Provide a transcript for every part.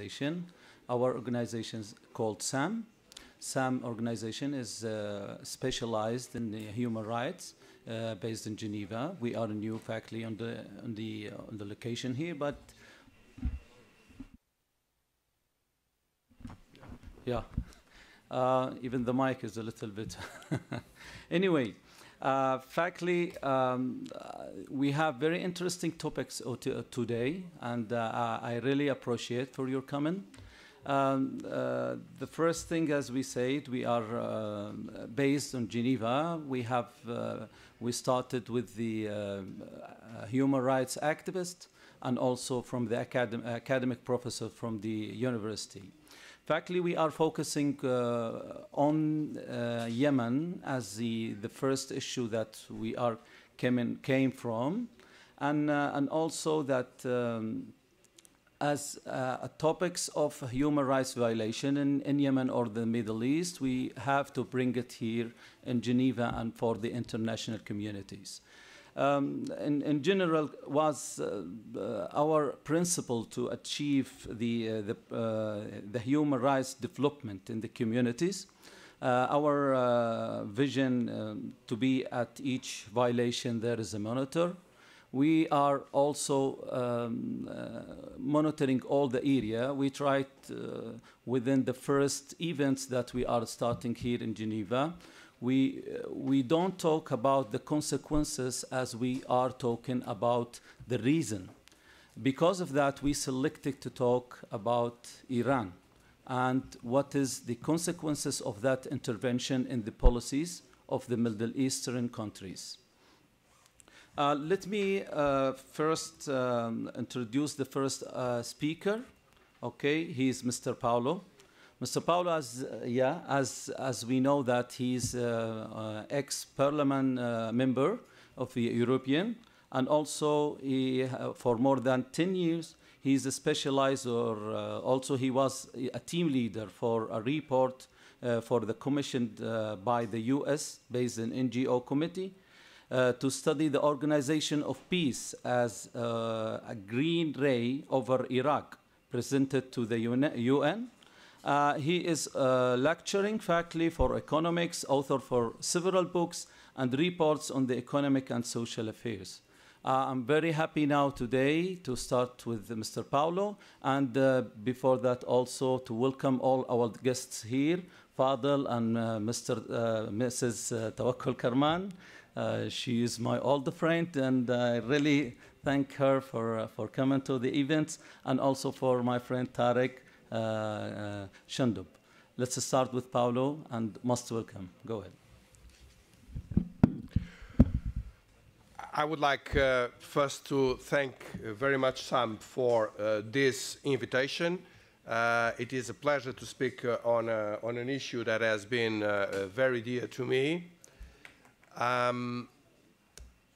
organization. Our organization is called SAM. SAM organization is uh, specialized in human rights uh, based in Geneva. We are a new faculty on the, on the, uh, on the location here, but yeah, uh, even the mic is a little bit. anyway, uh, frankly, um, uh, we have very interesting topics uh, today, and uh, I really appreciate for your comment. Um, uh, the first thing, as we said, we are uh, based in Geneva. We have uh, we started with the human rights activist and also from the academ academic professor from the university. Factly, we are focusing uh, on uh, Yemen as the, the first issue that we are came, in, came from, and, uh, and also that um, as uh, topics of human rights violation in, in Yemen or the Middle East, we have to bring it here in Geneva and for the international communities um, in, in, general was uh, uh, our principle to achieve the, uh, the, the, human rights development in the communities. Uh, our uh, vision um, to be at each violation there is a monitor. We are also um, uh, monitoring all the area. We tried within the first events that we are starting here in Geneva we, uh, we don't talk about the consequences as we are talking about the reason. Because of that, we selected to talk about Iran and what is the consequences of that intervention in the policies of the Middle Eastern countries. Uh, let me uh, first um, introduce the first uh, speaker. Okay, he is Mr. Paolo. Mr. Paulo, as uh, yeah, as as we know that he's uh, uh, ex-parliament uh, member of the European, and also he, uh, for more than 10 years he's a specializer. or also he was a team leader for a report for the commission by the U.S. based in NGO committee. Uh, to study the organization of peace as uh, a green ray over Iraq, presented to the UN uh, he is a lecturing faculty for economics, author for several books and reports on the economic and social affairs. Uh, I'm very happy now today to start with Mr. Paulo and uh, before that also to welcome all our guests here, Fadel and uh, Mr. Uh, Mrs. Uh, Tawakkul Karman. she is my old friend and I really thank her for, for coming to the events and also for my friend Tarek uh, uh, Shandub, Let's start with Paolo and most welcome. Go ahead. I would like uh, first to thank uh, very much Sam for uh, this invitation. Uh, it is a pleasure to speak on, a, on an issue that has been very dear to me. Um,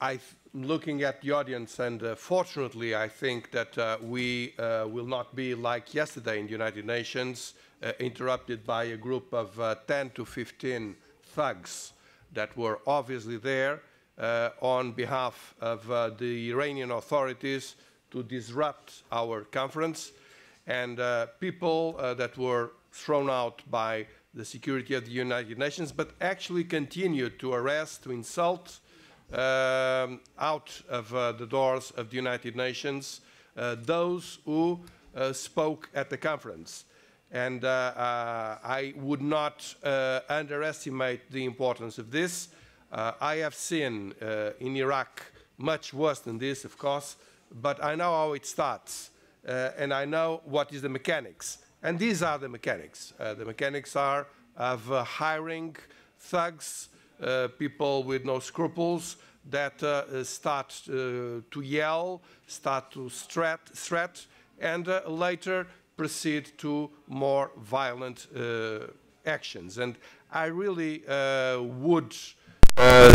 I'm looking at the audience, and uh, fortunately, I think that uh, we uh, will not be like yesterday in the United Nations, uh, interrupted by a group of uh, 10 to 15 thugs that were obviously there uh, on behalf of the Iranian authorities to disrupt our conference. And people that were thrown out by the security of the United Nations, but actually continued to arrest, to insult, um, out of uh, the doors of the United Nations uh, those who uh, spoke at the conference. And I would not underestimate the importance of this. I have seen in Iraq much worse than this, of course, but I know how it starts. Uh, and I know what is the mechanics. And these are the mechanics. Uh, the mechanics are of uh, hiring thugs uh, people with no scruples that uh, uh, start to yell, start to threat, threat and later proceed to more violent actions. And I really would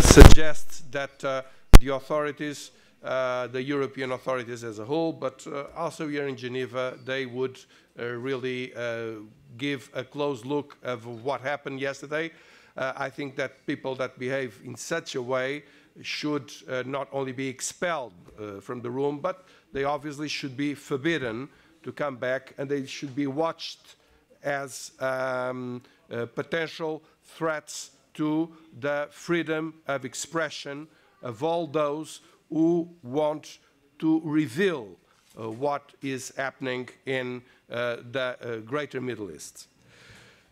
suggest that the authorities uh, the European authorities as a whole, but uh, also here in Geneva, they would uh, really give a close look of what happened yesterday uh, I think that people that behave in such a way should uh, not only be expelled uh, from the room, but they obviously should be forbidden to come back and they should be watched as um, uh, potential threats to the freedom of expression of all those who want to reveal uh, what is happening in uh, the uh, greater Middle East.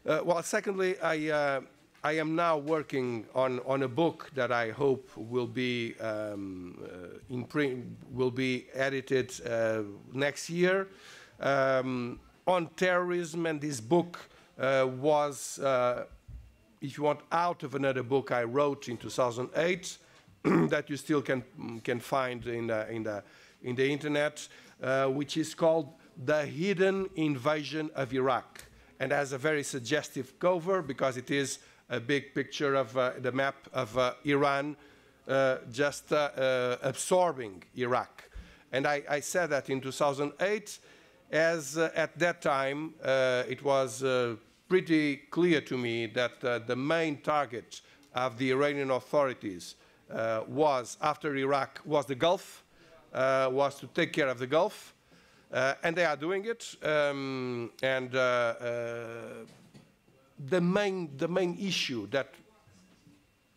Uh, well, secondly, I, uh, I am now working on, on a book that I hope will be um, uh, in print, will be edited uh, next year um, on terrorism, and this book uh, was, uh, if you want, out of another book I wrote in 2008 that you still can can find in the in the in the internet, uh, which is called "The Hidden Invasion of Iraq," and has a very suggestive cover because it is a big picture of uh, the map of uh, Iran uh, just absorbing Iraq. And I, I, said that in 2008, as at that time it was pretty clear to me that the main target of the Iranian authorities uh, was after Iraq was the Gulf, uh, was to take care of the Gulf, uh, and they are doing it. Um, and the main, the main issue that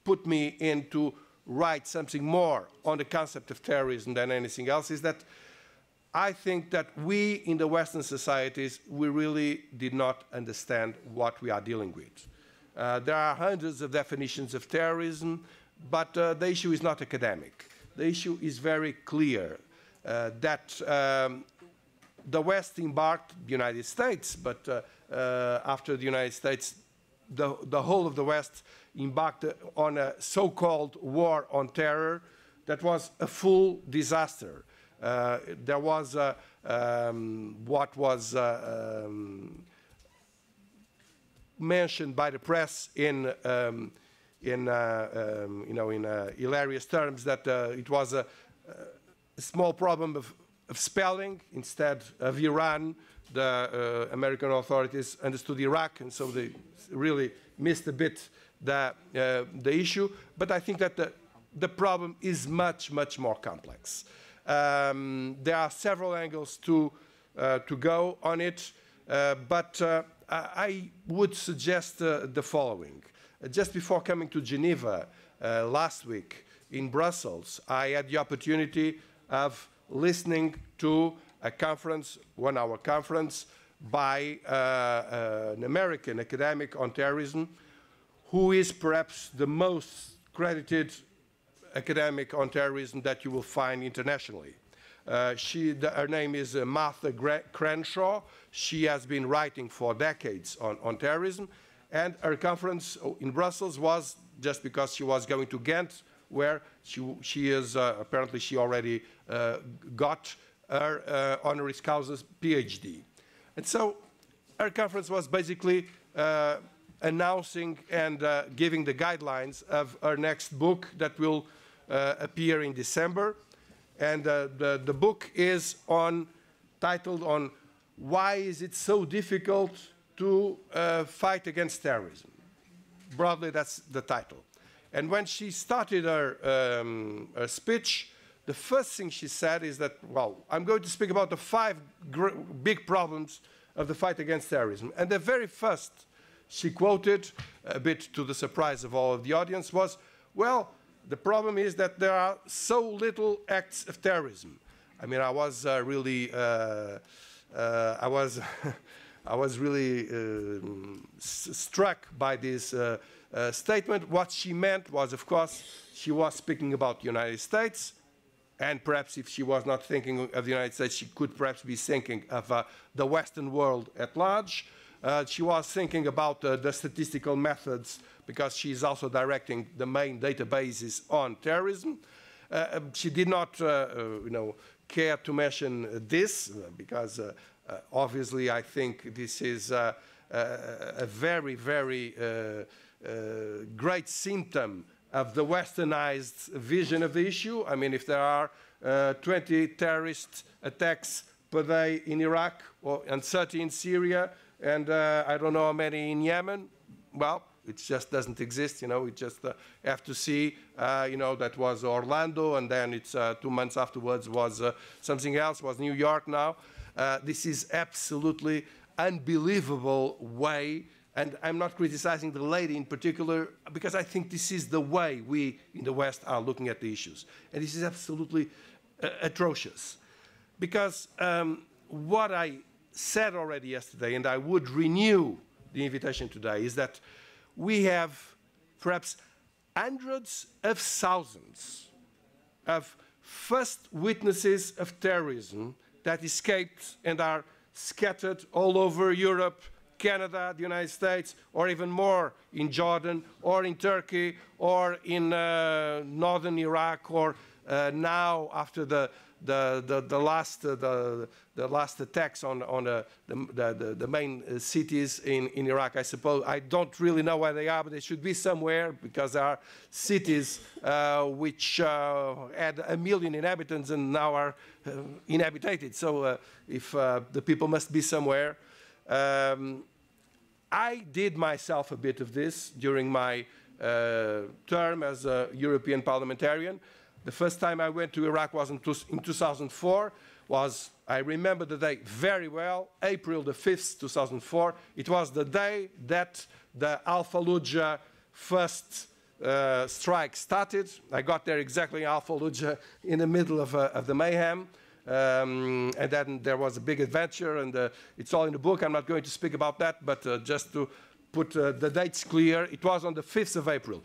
put me into write something more on the concept of terrorism than anything else is that I think that we in the Western societies, we really did not understand what we are dealing with. Uh, there are hundreds of definitions of terrorism, but uh, the issue is not academic. The issue is very clear uh, that um, the West embarked, the United States, but uh, uh, after the United States, the, the whole of the West embarked on a so-called war on terror that was a full disaster. Uh, there was um, what was uh, um, mentioned by the press in um, in uh, um, you know in uh, hilarious terms that it was a, a, small problem of, of, spelling instead of Iran the uh, American authorities understood Iraq, and so they really missed a bit the, uh, the issue. But I think that the, the problem is much, much more complex. Um, there are several angles to, uh, to go on it, uh, but uh, I would suggest uh, the following. just before coming to Geneva last week in Brussels, I had the opportunity of listening to a conference, one-hour conference, by uh, uh, an American academic on terrorism who is perhaps the most credited academic on terrorism that you will find internationally. Uh, she, the, her name is uh, Martha Gra Crenshaw. She has been writing for decades on, on terrorism. And her conference uh, in Brussels was just because she was going to Ghent, where she, she is, uh, apparently she already uh, got her uh, honoris causa PhD. And so her conference was basically uh, announcing and uh, giving the guidelines of her next book that will uh, appear in December. And uh, the, the book is on, titled on Why is it so difficult to uh, fight against terrorism? Broadly, that's the title. And when she started her, um, her speech, the first thing she said is that, well, I'm going to speak about the five big problems of the fight against terrorism. And the very first she quoted, a bit to the surprise of all of the audience, was, well, the problem is that there are so little acts of terrorism. I mean, I was uh, really, uh, uh, I was, I was really um, struck by this uh, uh, statement. What she meant was, of course, she was speaking about the United States, and perhaps if she was not thinking of the United States, she could perhaps be thinking of uh, the Western world at large. Uh, she was thinking about uh, the statistical methods because she is also directing the main databases on terrorism. Uh, she did not, uh, uh, you know, care to mention this because obviously I think this is a very, very great symptom of the westernized vision of the issue. I mean, if there are uh, 20 terrorist attacks per day in Iraq or, and 30 in Syria, and uh, I don't know how many in Yemen, well, it just doesn't exist, you know, we just uh, have to see, uh, you know, that was Orlando, and then it's uh, two months afterwards was uh, something else, was New York now. this is absolutely unbelievable way and I'm not criticizing the lady in particular, because I think this is the way we in the West are looking at the issues. And this is absolutely uh, atrocious. Because um, what I said already yesterday, and I would renew the invitation today, is that we have perhaps hundreds of thousands of first witnesses of terrorism that escaped and are scattered all over Europe, Canada, the United States, or even more in Jordan, or in Turkey, or in uh, northern Iraq, or uh, now after the the, the, the last uh, the, the last attacks on on uh, the, the, the, main uh, cities in, in Iraq. I suppose I don't really know where they are, but they should be somewhere because there are cities uh, which had a million inhabitants and now are inhabited. So if the people must be somewhere. Um, I did myself a bit of this during my uh, term as a European parliamentarian. The first time I went to Iraq was in, two, in 2004. Was I remember the day very well, April the 5th, 2004. It was the day that the Al Fallujah first uh, strike started. I got there exactly in Al Fallujah in the middle of, uh, of the mayhem. Um, and then there was a big adventure, and uh, it's all in the book. I'm not going to speak about that, but uh, just to put uh, the dates clear, it was on the 5th of April.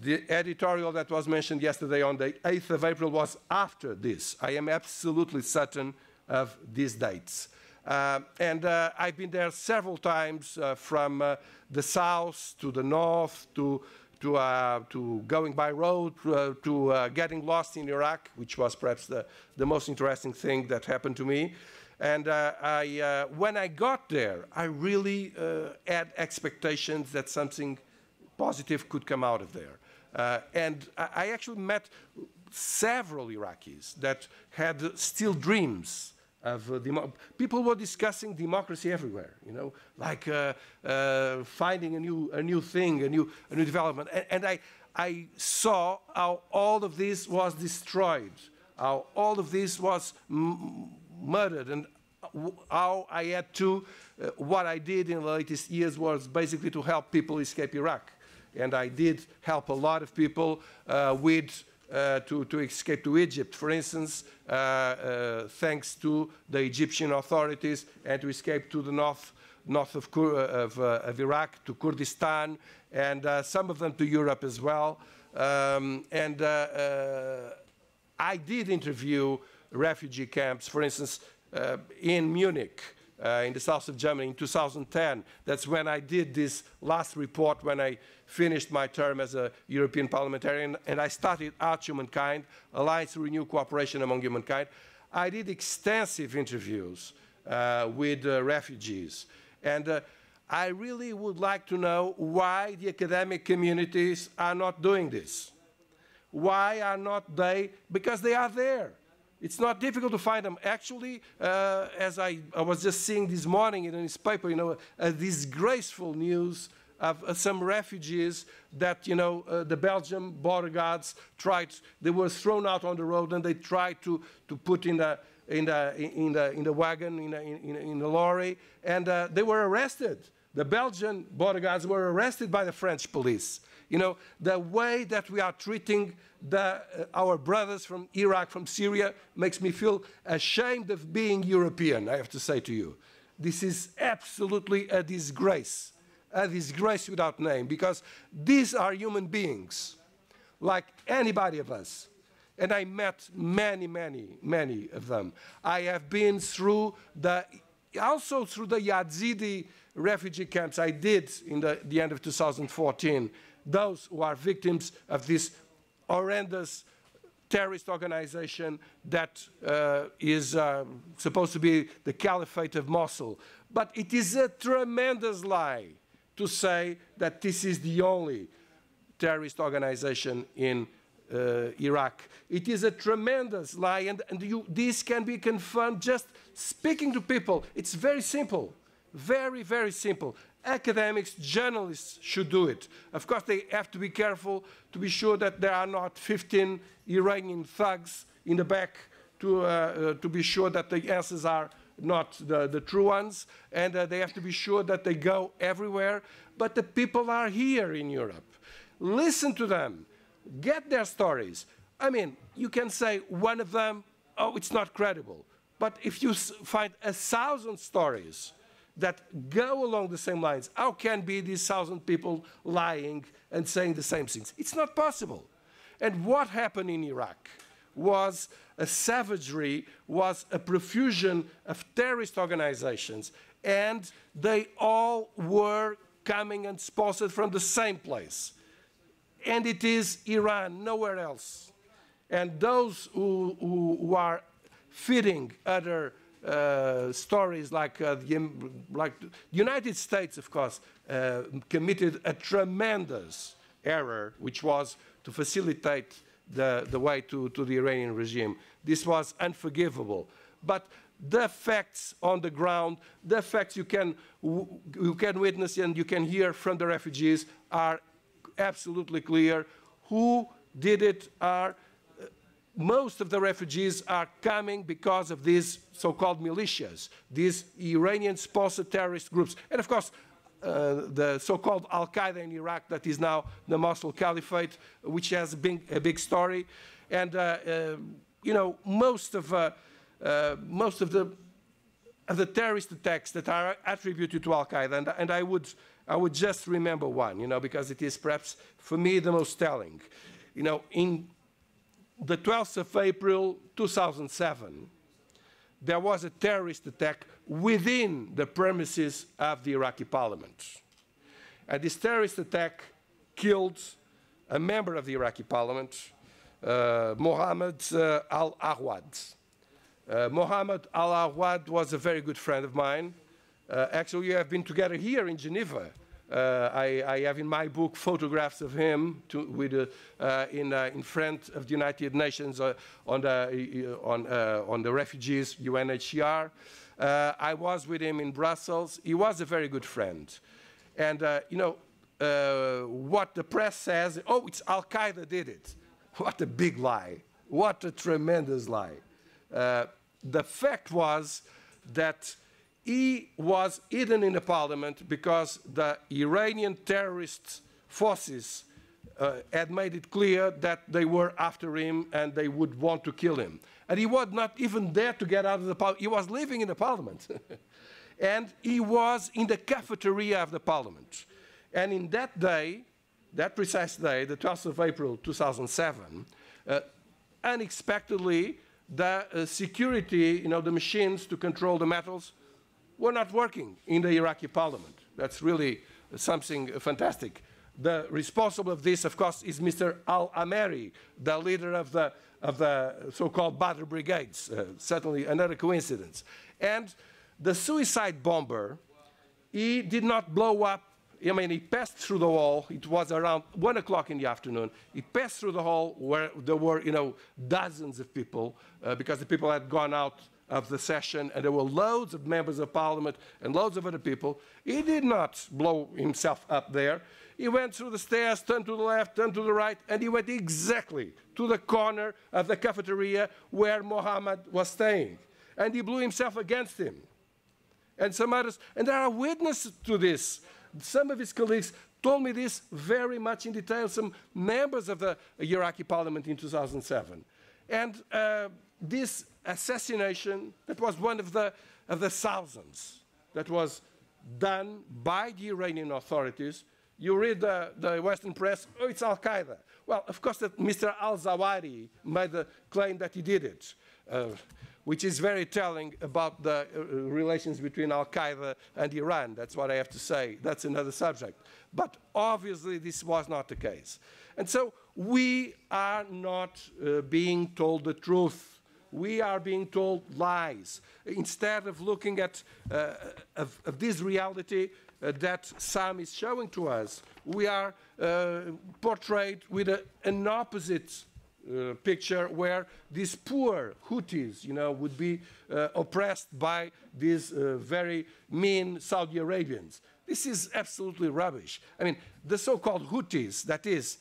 The editorial that was mentioned yesterday on the 8th of April was after this. I am absolutely certain of these dates. Uh, and uh, I've been there several times uh, from uh, the south to the north to to, uh, to going by road, uh, to uh, getting lost in Iraq, which was perhaps the, the most interesting thing that happened to me. And uh, I, uh, when I got there, I really uh, had expectations that something positive could come out of there. and I, I actually met several Iraqis that had still dreams of uh, people were discussing democracy everywhere, you know, like uh, uh, finding a new, a new thing, a new, a new development. And, and I, I saw how all of this was destroyed, how all of this was murdered, and how I had to, uh, what I did in the latest years was basically to help people escape Iraq. And I did help a lot of people uh, with uh, to, to, escape to Egypt, for instance, uh, uh, thanks to the Egyptian authorities and to escape to the north, north of, uh, of, uh, of Iraq, to Kurdistan, and some of them to Europe as well. Um, and I did interview refugee camps, for instance, in Munich, uh, in the south of Germany in 2010. That's when I did this last report when I finished my term as a European parliamentarian and I started Arch Humankind, Alliance to Renew Cooperation Among Humankind. I did extensive interviews uh, with uh, refugees and uh, I really would like to know why the academic communities are not doing this. Why are not they? Because they are there. It's not difficult to find them. Actually, uh, as I, I, was just seeing this morning in a newspaper, you know, disgraceful uh, news of uh, some refugees that, you know, uh, the Belgium border guards tried, they were thrown out on the road and they tried to, to put in the, in the, in the, in the wagon, in the, in, in the lorry, and uh, they were arrested. The Belgian border guards were arrested by the French police. You know, the way that we are treating the, uh, our brothers from Iraq, from Syria, makes me feel ashamed of being European, I have to say to you. This is absolutely a disgrace, a disgrace without name, because these are human beings, like anybody of us. And I met many, many, many of them. I have been through the, also through the Yazidi refugee camps I did in the, the end of 2014 those who are victims of this horrendous terrorist organization that uh, is uh, supposed to be the caliphate of Mosul. But it is a tremendous lie to say that this is the only terrorist organization in uh, Iraq. It is a tremendous lie, and, and you, this can be confirmed just speaking to people. It's very simple, very, very simple academics, journalists should do it. Of course, they have to be careful to be sure that there are not 15 Iranian thugs in the back to, uh, uh, to be sure that the answers are not the, the true ones, and uh, they have to be sure that they go everywhere. But the people are here in Europe. Listen to them. Get their stories. I mean, you can say one of them, oh, it's not credible. But if you find a thousand stories, that go along the same lines. How can be these thousand people lying and saying the same things? It's not possible. And what happened in Iraq was a savagery, was a profusion of terrorist organizations, and they all were coming and sponsored from the same place. And it is Iran, nowhere else. And those who, who, who are feeding other uh, stories like, uh, the, like United States, of course, uh, committed a tremendous error, which was to facilitate the, the way to, to the Iranian regime. This was unforgivable. But the facts on the ground, the facts you can, you can witness and you can hear from the refugees are absolutely clear. Who did it are most of the refugees are coming because of these so-called militias, these Iranian-sponsored terrorist groups. And of course, uh, the so-called Al-Qaeda in Iraq that is now the Mosul Caliphate, which has been a big story. And, uh, uh, you know, most of, uh, uh, most of the, the terrorist attacks that are attributed to Al-Qaeda, and, and I, would, I would just remember one, you know, because it is perhaps, for me, the most telling. You know, in the 12th of April 2007, there was a terrorist attack within the premises of the Iraqi parliament. And this terrorist attack killed a member of the Iraqi parliament, uh, Mohammed uh, al-Awad. Uh, Mohammed al-Awad was a very good friend of mine. Uh, actually, we have been together here in Geneva uh, I, I, have in my book photographs of him to, with, uh, uh, in, in, front of the United Nations uh, on the, uh, on, uh, on, the refugees, UNHCR. I was with him in Brussels. He was a very good friend. And, you know, what the press says, oh, it's Al-Qaeda did it. What a big lie. What a tremendous lie. the fact was that he was hidden in the parliament because the Iranian terrorist forces uh, had made it clear that they were after him and they would want to kill him. And he was not even there to get out of the parliament. He was living in the parliament. and he was in the cafeteria of the parliament. And in that day, that precise day, the 12th of April 2007, uh, unexpectedly, the uh, security, you know, the machines to control the metals were not working in the Iraqi parliament. That's really something fantastic. The responsible of this, of course, is Mr. Al-Ameri, the leader of the, of the so-called Badr Brigades, uh, certainly another coincidence. And the suicide bomber, he did not blow up I mean, he passed through the wall. It was around 1 o'clock in the afternoon. He passed through the hall where there were, you know, dozens of people uh, because the people had gone out of the session, and there were loads of members of parliament and loads of other people. He did not blow himself up there. He went through the stairs, turned to the left, turned to the right, and he went exactly to the corner of the cafeteria where Mohammed was staying. And he blew himself against him. And some others, and there are witnesses to this. Some of his colleagues told me this very much in detail, some members of the Iraqi parliament in 2007. And uh, this assassination that was one of the, of the thousands that was done by the Iranian authorities. You read the, the Western press, oh, it's Al Qaeda. Well, of course, that Mr. Al Zawahiri made the claim that he did it, uh, which is very telling about the uh, relations between Al Qaeda and Iran. That's what I have to say. That's another subject. But obviously, this was not the case. And so we are not uh, being told the truth we are being told lies instead of looking at uh, of, of, this reality uh, that Sam is showing to us. We are uh, portrayed with a, an opposite uh, picture where these poor Houthis, you know, would be uh, oppressed by these uh, very mean Saudi Arabians. This is absolutely rubbish. I mean, the so-called Houthis, that is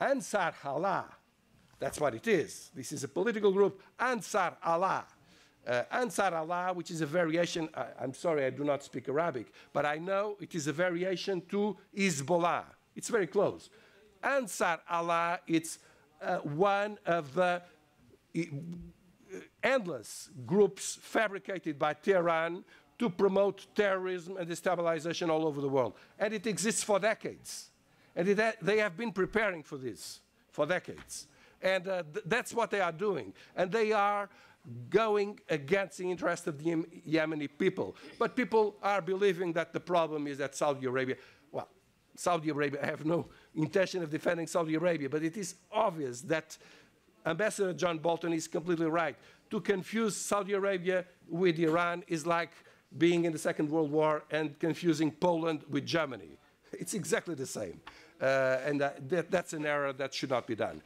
Ansar Allah, that's what it is. This is a political group, Ansar Allah. Uh, Ansar Allah, which is a variation, I, am sorry, I do not speak Arabic, but I know it is a variation to Hezbollah. It's very close. Ansar Allah, it's uh, one of the endless groups fabricated by Tehran to promote terrorism and destabilization all over the world. And it exists for decades. And ha they have been preparing for this for decades. And uh, th that's what they are doing. And they are going against the interest of the Yemeni people. But people are believing that the problem is that Saudi Arabia, well, Saudi Arabia, I have no intention of defending Saudi Arabia, but it is obvious that Ambassador John Bolton is completely right. To confuse Saudi Arabia with Iran is like being in the Second World War and confusing Poland with Germany. It's exactly the same. Uh, and that, uh, that, that's an error that should not be done.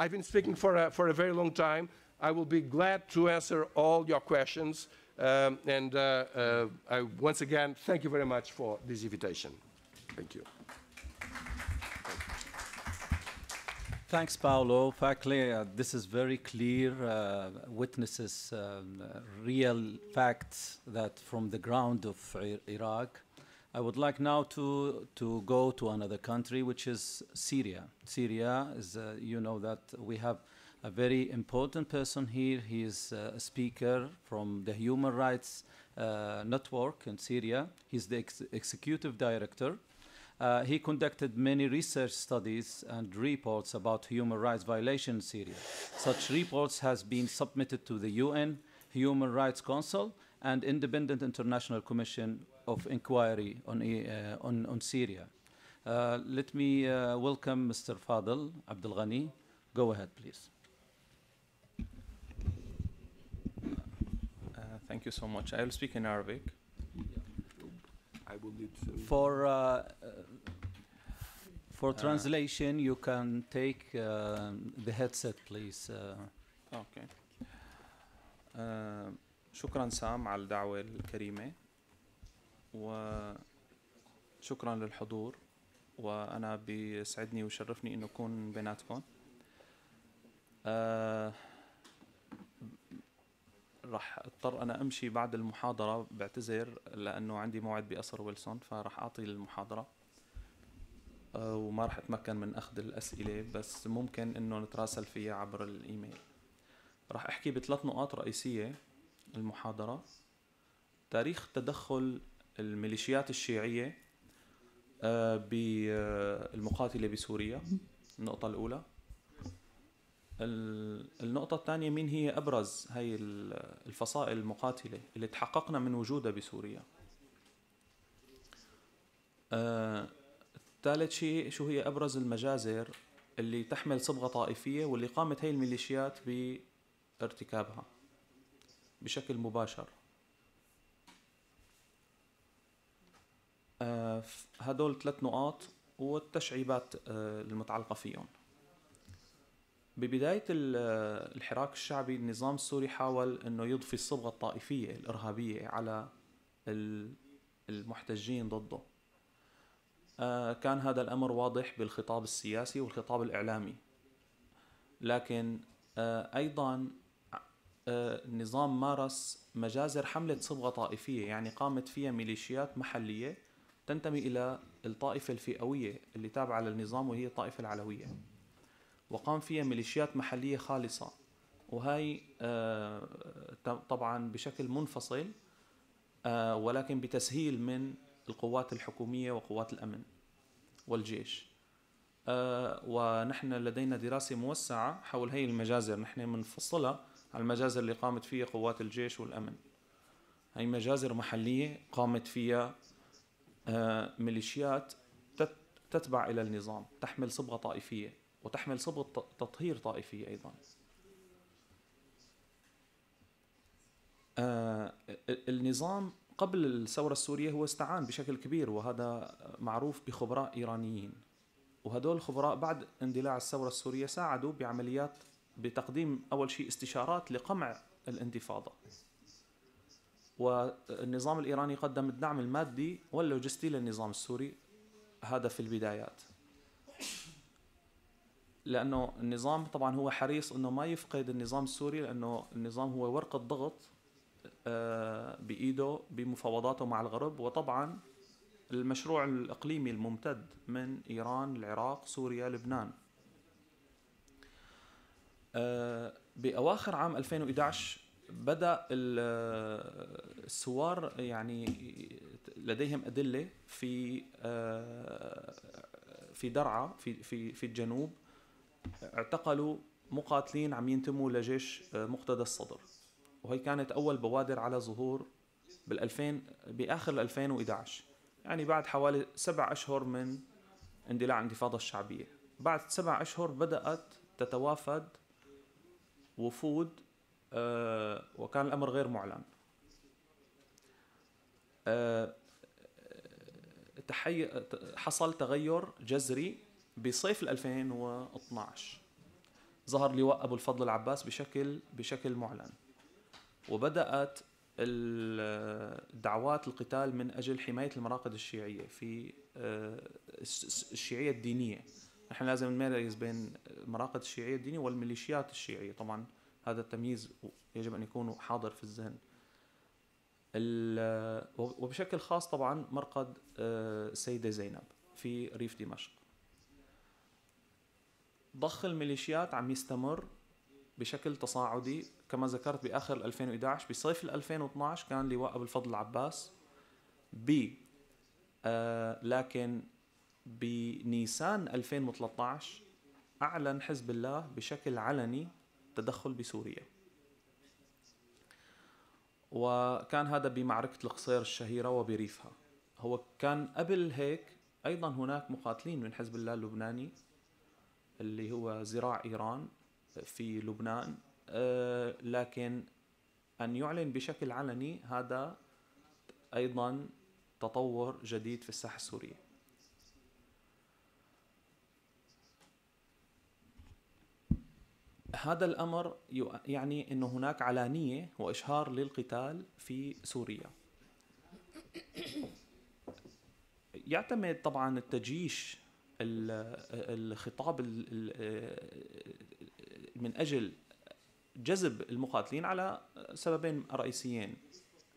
I've been speaking for a, for a very long time. I will be glad to answer all your questions. Um, and uh, uh, I, once again, thank you very much for this invitation. Thank you. Thanks, Paolo. Frankly, uh, this is very clear, uh, witnesses um, real facts that from the ground of Iraq, I would like now to, to go to another country, which is Syria. Syria is, uh, you know, that we have a very important person here. He is uh, a speaker from the Human Rights uh, Network in Syria. He's the ex executive director. Uh, he conducted many research studies and reports about human rights violations in Syria. Such reports has been submitted to the UN, Human Rights Council, and Independent International Commission of inquiry on, uh, on, on Syria. Uh, let me uh, welcome Mr. Fadel Abdel Ghani. Go ahead, please. thank you so much. I will speak in Arabic. I will need for uh, for uh, translation. You can take uh, the headset, please. Okay. شكرا سام على الدعوة الكريمة وشكرا للحضور وأنا بيسعدني ويشرفني أن أكون بيناتكم آه راح اضطر أنا أمشي بعد المحاضرة بعتذر لأنه عندي موعد بقصر ويلسون فراح أعطي المحاضرة آه وما راح أتمكن من أخذ الأسئلة بس ممكن أنه نتراسل فيها عبر الإيميل راح أحكي بثلاث نقاط رئيسية المحاضرة تاريخ تدخل الميليشيات الشيعيه آه، بالمقاتله آه، بسوريا النقطه الاولى النقطة الثانية مين هي أبرز هاي الفصائل المقاتلة اللي تحققنا من وجودها بسوريا آه، ثالث شيء شو هي أبرز المجازر اللي تحمل صبغة طائفية واللي قامت هاي الميليشيات بارتكابها بشكل مباشر آه، هدول ثلاث نقاط والتشعيبات آه، المتعلقة فيهم ببداية آه، الحراك الشعبي النظام السوري حاول أنه يضفي الصبغة الطائفية الإرهابية على المحتجين ضده كان هذا الأمر واضح بالخطاب السياسي والخطاب الإعلامي لكن أيضا النظام مارس مجازر حملة صبغة طائفية يعني قامت فيها ميليشيات محلية تنتمي إلى الطائفة الفئوية اللي تابعة للنظام وهي الطائفة العلوية وقام فيها ميليشيات محلية خالصة وهي آه، طبعا بشكل منفصل آه، ولكن بتسهيل من القوات الحكومية وقوات الأمن والجيش آه، ونحن لدينا دراسة موسعة حول هي المجازر نحن منفصله على المجازر اللي قامت فيها قوات الجيش والأمن هي مجازر محلية قامت فيها آه، ميليشيات تتبع إلى النظام تحمل صبغة طائفية وتحمل صبغة تطهير طائفية أيضا آه، النظام قبل الثورة السورية هو استعان بشكل كبير وهذا معروف بخبراء إيرانيين وهدول الخبراء بعد اندلاع الثورة السورية ساعدوا بعمليات بتقديم أول شيء استشارات لقمع الانتفاضة والنظام الإيراني قدم الدعم المادي واللوجستي للنظام السوري هذا في البدايات لأنه النظام طبعا هو حريص أنه ما يفقد النظام السوري لأنه النظام هو ورقة ضغط آه، بإيده بمفاوضاته مع الغرب وطبعا المشروع الإقليمي الممتد من إيران العراق سوريا لبنان آه، بأواخر عام 2011 بدا الثوار يعني لديهم ادله في آه، في درعا في في في الجنوب اعتقلوا مقاتلين عم ينتموا لجيش آه، مقتدى الصدر وهي كانت اول بوادر على ظهور بال2000 باخر 2011 يعني بعد حوالي سبع اشهر من اندلاع الانتفاضه الشعبيه بعد سبع اشهر بدات تتوافد وفود آه، وكان الأمر غير معلن آه، تحي... حصل تغير جذري بصيف 2012 ظهر لواء ابو الفضل العباس بشكل بشكل معلن وبدات دعوات القتال من اجل حمايه المراقد الشيعيه في آه، الشيعيه الدينيه نحن لازم نميز بين المراقد الشيعيه الدينيه والميليشيات الشيعيه طبعا هذا التمييز يجب أن يكون حاضر في الذهن وبشكل خاص طبعا مرقد السيدة آه، زينب في ريف دمشق ضخ الميليشيات عم يستمر بشكل تصاعدي كما ذكرت باخر 2011 بصيف 2012 كان لواء ابو الفضل العباس ب آه لكن بنيسان 2013 اعلن حزب الله بشكل علني التدخل بسوريا وكان هذا بمعركة القصير الشهيرة وبريفها هو كان قبل هيك أيضا هناك مقاتلين من حزب الله اللبناني اللي هو زراع إيران في لبنان آه، لكن أن يعلن بشكل علني هذا أيضا تطور جديد في الساحة السورية هذا الامر يعني انه هناك علانيه واشهار للقتال في سوريا. يعتمد طبعا التجيش الخطاب من اجل جذب المقاتلين على سببين رئيسيين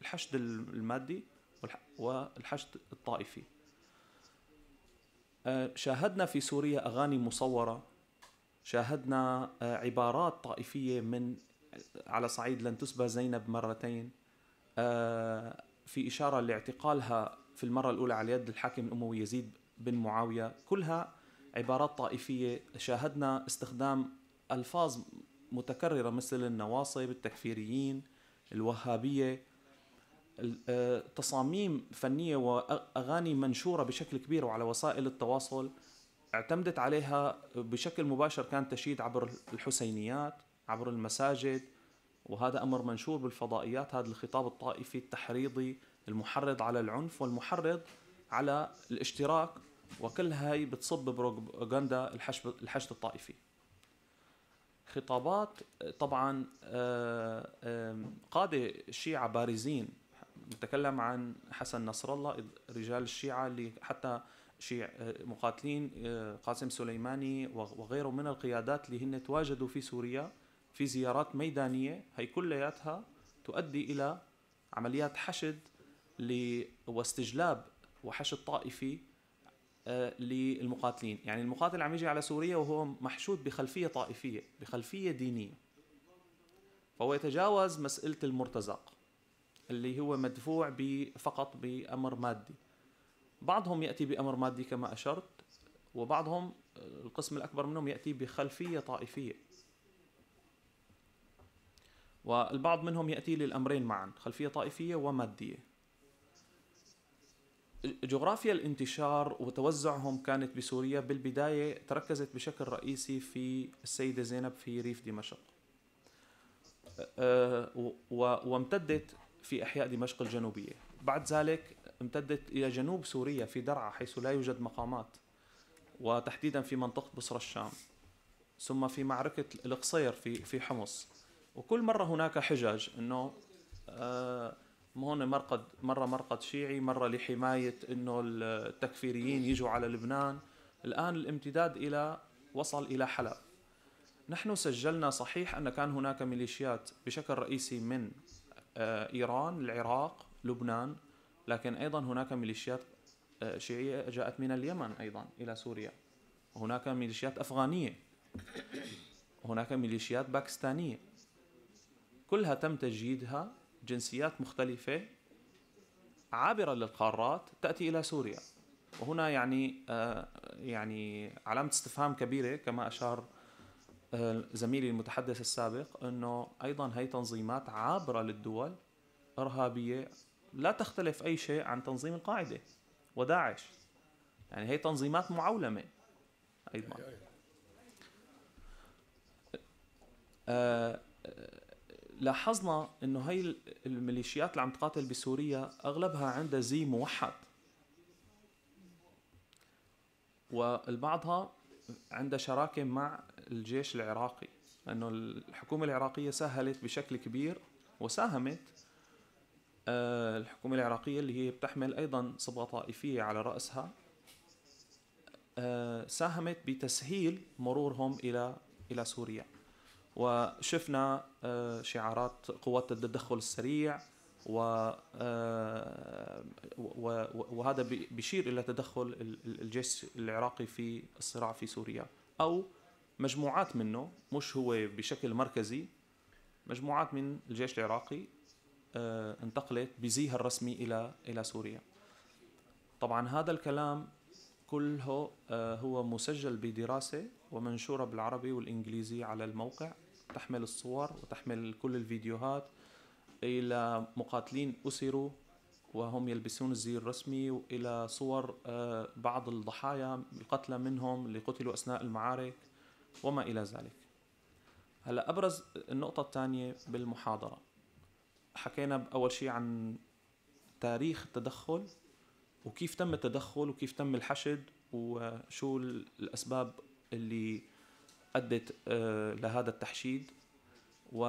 الحشد المادي والحشد الطائفي. أه، شاهدنا في سوريا اغاني مصوره شاهدنا آه، عبارات طائفية من على صعيد لن تسبى زينب مرتين آه، في إشارة لاعتقالها في المرة الأولى على يد الحاكم الأموي يزيد بن معاوية كلها عبارات طائفية شاهدنا استخدام ألفاظ متكررة مثل النواصب التكفيريين الوهابية آه، تصاميم فنية وأغاني منشورة بشكل كبير وعلى وسائل التواصل اعتمدت عليها بشكل مباشر كان تشييد عبر الحسينيات عبر المساجد وهذا امر منشور بالفضائيات هذا الخطاب الطائفي التحريضي المحرض على العنف والمحرض على الاشتراك وكل هاي بتصب بروباغندا الحشد الحشد الطائفي خطابات طبعا آه، قاده شيعة بارزين نتكلم عن حسن نصر الله رجال الشيعة اللي حتى شيع آه، مقاتلين آه، قاسم سليماني وغيره من القيادات اللي هن تواجدوا في سوريا في زيارات ميدانيه هي كلياتها تؤدي الى عمليات حشد واستجلاب وحشد طائفي آه، للمقاتلين يعني المقاتل عم يجي على سوريا وهو محشود بخلفية طائفية بخلفية دينية فهو يتجاوز مسألة المرتزق اللي هو مدفوع فقط بأمر مادي بعضهم ياتي بامر مادي كما اشرت وبعضهم القسم الاكبر منهم ياتي بخلفيه طائفيه والبعض منهم ياتي للامرين معا خلفيه طائفيه وماديه جغرافيا الانتشار وتوزعهم كانت بسوريا بالبدايه تركزت بشكل رئيسي في السيده زينب في ريف دمشق أه، وامتدت في احياء دمشق الجنوبيه بعد ذلك امتدت إلى جنوب سوريا في درعا حيث لا يوجد مقامات وتحديدا في منطقة بصر الشام ثم في معركة القصير في في حمص وكل مرة هناك حجج أنه آه، هون مرقد مرة مرقد شيعي مرة لحماية أنه التكفيريين يجوا على لبنان الآن الامتداد إلى وصل إلى حلب نحن سجلنا صحيح أن كان هناك ميليشيات بشكل رئيسي من آه، إيران العراق لبنان لكن أيضا هناك ميليشيات آه، شيعية جاءت من اليمن أيضا إلى سوريا هناك ميليشيات أفغانية هناك ميليشيات باكستانية كلها تم تجييدها جنسيات مختلفة عابرة للقارات تأتي إلى سوريا وهنا يعني آه، يعني علامة استفهام كبيرة كما أشار آه، زميلي المتحدث السابق أنه أيضا هي تنظيمات عابرة للدول إرهابية لا تختلف أي شيء عن تنظيم القاعدة وداعش يعني هي تنظيمات معولمة أيضا آه لاحظنا انه هي الميليشيات اللي عم تقاتل بسوريا اغلبها عندها زي موحد والبعضها عندها شراكه مع الجيش العراقي لانه الحكومه العراقيه سهلت بشكل كبير وساهمت آه، الحكومة العراقية اللي هي بتحمل أيضا صبغة طائفية على رأسها آه، ساهمت بتسهيل مرورهم إلى إلى سوريا وشفنا آه، شعارات قوات التدخل السريع و وهذا بيشير الى تدخل الجيش العراقي في الصراع في سوريا او مجموعات منه مش هو بشكل مركزي مجموعات من الجيش العراقي آه، انتقلت بزيها الرسمي الى الى سوريا. طبعا هذا الكلام كله آه، هو مسجل بدراسه ومنشوره بالعربي والانجليزي على الموقع تحمل الصور وتحمل كل الفيديوهات الى مقاتلين اسروا وهم يلبسون الزي الرسمي والى صور آه، بعض الضحايا القتلى منهم اللي قتلوا اثناء المعارك وما الى ذلك. هلا ابرز النقطه الثانيه بالمحاضره حكينا اول شيء عن تاريخ التدخل وكيف تم التدخل وكيف تم الحشد وشو الاسباب اللي ادت آه، لهذا التحشيد و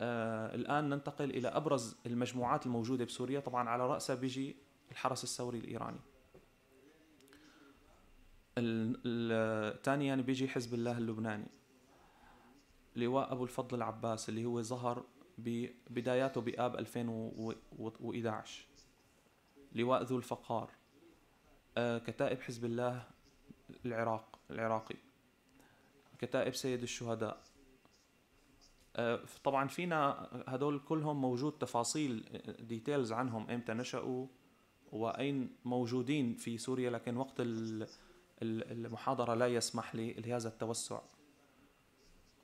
آه، الان ننتقل الى ابرز المجموعات الموجوده بسوريا طبعا على راسها بيجي الحرس الثوري الايراني الثاني يعني بيجي حزب الله اللبناني لواء ابو الفضل العباس اللي هو ظهر ببداياته بآب 2011 لواء ذو الفقار آه، كتائب حزب الله العراق العراقي كتائب سيد الشهداء آه، طبعا فينا هدول كلهم موجود تفاصيل ديتيلز آه، عنهم امتى نشأوا واين موجودين في سوريا لكن وقت المحاضره لا يسمح لي لهذا التوسع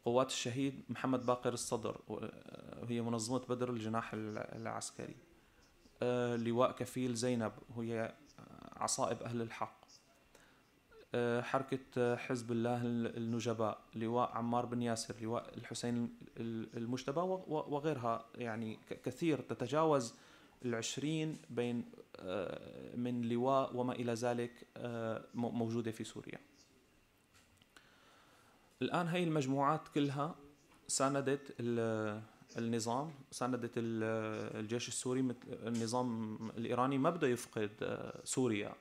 قوات الشهيد محمد باقر الصدر وهي آه، منظمة بدر الجناح العسكري آه، لواء كفيل زينب وهي آه، عصائب أهل الحق حركة حزب الله النجباء لواء عمار بن ياسر لواء الحسين المجتبى وغيرها يعني كثير تتجاوز العشرين بين من لواء وما إلى ذلك موجودة في سوريا الان هي المجموعات كلها ساندت النظام ساندت الجيش السوري النظام الايراني ما بده يفقد آه، سوريا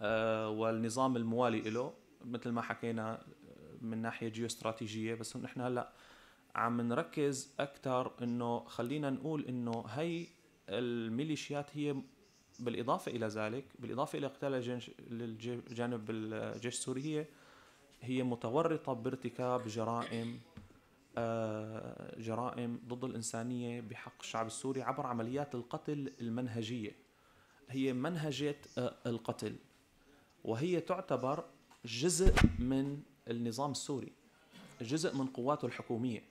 آه، والنظام الموالي له مثل ما حكينا آه، من ناحيه جيوستراتيجيه بس نحن هلا عم نركز اكثر انه خلينا نقول انه هي الميليشيات هي بالاضافه الى ذلك بالاضافه الى قتال الجانب الجيش السوري هي هي متورطة بارتكاب جرائم آه، جرائم ضد الإنسانية بحق الشعب السوري عبر عمليات القتل المنهجية هي منهجة آه، القتل وهي تعتبر جزء من النظام السوري جزء من قواته الحكومية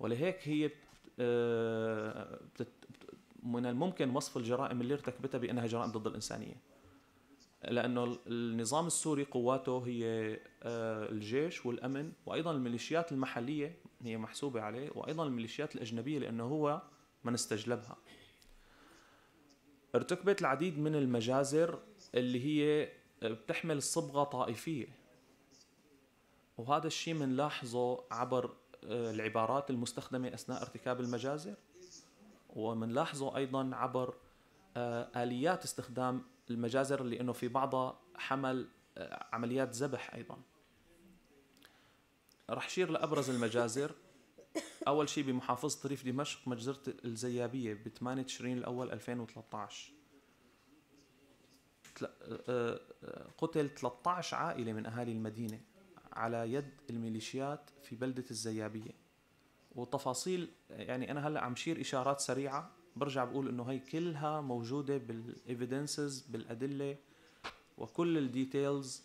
ولهيك هي آه، من الممكن وصف الجرائم اللي ارتكبتها بأنها جرائم ضد الإنسانية لانه النظام السوري قواته هي آه، الجيش والامن وايضا الميليشيات المحليه هي محسوبه عليه وايضا الميليشيات الاجنبيه لانه هو من استجلبها ارتكبت العديد من المجازر اللي هي آه، بتحمل صبغه طائفيه وهذا الشيء بنلاحظه عبر آه، العبارات المستخدمه اثناء ارتكاب المجازر ومنلاحظه ايضا عبر اليات استخدام المجازر اللي انه في بعضها حمل آه، عمليات ذبح ايضا رح شير لابرز المجازر اول شيء بمحافظه ريف دمشق مجزره الزيابيه ب 8 تشرين الاول 2013 آه، آه، قتل 13 عائله من اهالي المدينه على يد الميليشيات في بلده الزيابيه وتفاصيل يعني انا هلا عم شير اشارات سريعه برجع بقول انه هي كلها موجوده بالايفيدنسز بالادله وكل الديتيلز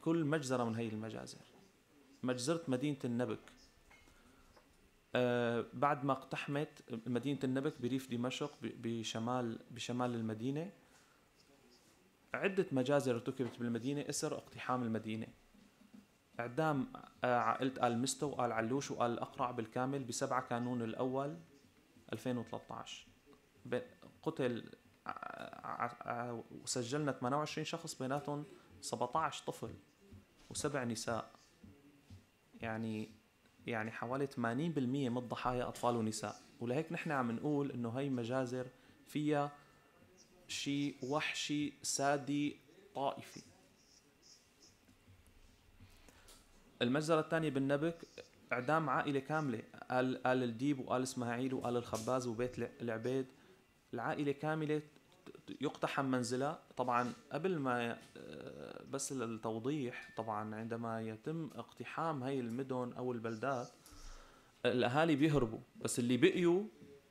كل مجزره من هي المجازر مجزره مدينه النبك آه بعد ما اقتحمت مدينه النبك بريف دمشق بشمال بشمال المدينه عده مجازر ارتكبت بالمدينه اسر اقتحام المدينه اعدام آه، عائله ال مستو وال علوش وال الاقرع بالكامل بسبعه كانون الاول 2013 قتل وسجلنا 28 شخص بيناتهم 17 طفل وسبع نساء يعني يعني حوالي 80% من الضحايا اطفال ونساء ولهيك نحن عم نقول انه هي مجازر فيها شيء وحشي سادي طائفي المجزرة الثانية بالنبك إعدام عائلة كاملة ال ال الديب وال اسماعيل وال الخباز وبيت العبيد العائله كامله يقتحم منزلها طبعا قبل ما آه، بس للتوضيح طبعا عندما يتم اقتحام هاي المدن او البلدات الاهالي بيهربوا بس اللي بقيوا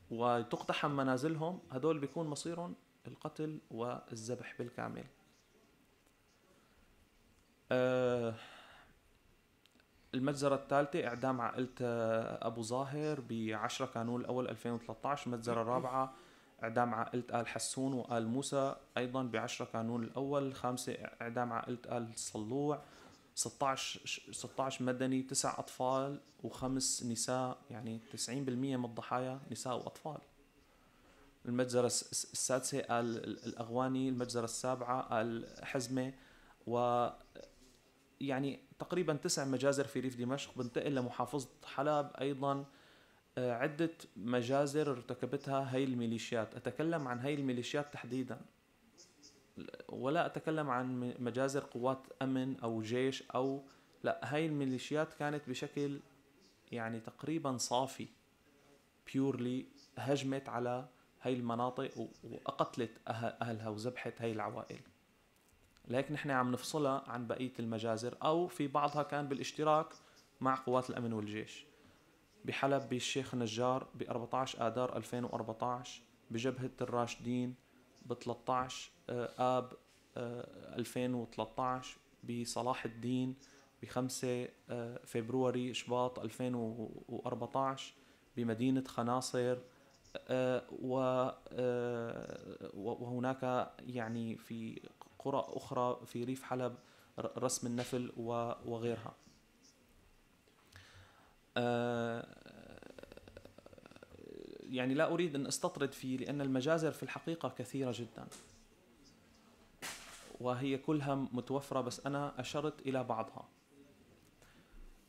وتقتحم منازلهم هدول بيكون مصيرهم القتل والذبح بالكامل أه المجزرة الثالثة إعدام عائلة آه، أبو ظاهر ب 10 كانون الأول 2013 المجزرة الرابعة إعدام عائلة آل حسون وآل موسى أيضا ب 10 كانون الأول الخامسة إعدام عائلة آل صلوع 16 16 مدني تسع أطفال وخمس نساء يعني 90% من الضحايا نساء وأطفال المجزرة السادسة آل الأغواني المجزرة السابعة آل حزمة و يعني تقريبا تسع مجازر في ريف دمشق بنتقل لمحافظة حلب أيضا آه، عدة مجازر ارتكبتها هي الميليشيات أتكلم عن هي الميليشيات تحديدا ولا أتكلم عن مجازر قوات أمن أو جيش أو لا هاي الميليشيات كانت بشكل يعني تقريبا صافي بيورلي هجمت على هاي المناطق وقتلت أه-، أهلها وذبحت هاي العوائل لهيك نحن عم نفصلها عن بقيه المجازر او في بعضها كان بالاشتراك مع قوات الامن والجيش بحلب بالشيخ نجار ب 14 اذار 2014 بجبهه الراشدين ب 13 آه، اب 2013 آه، بصلاح الدين ب 5 آه، فبروري شباط 2014 بمدينه خناصر و وهناك يعني في قرى أخرى في ريف حلب رسم النفل وغيرها آه، يعني لا أريد أن أستطرد فيه لأن المجازر في الحقيقة كثيرة جدا وهي كلها متوفرة بس أنا أشرت إلى بعضها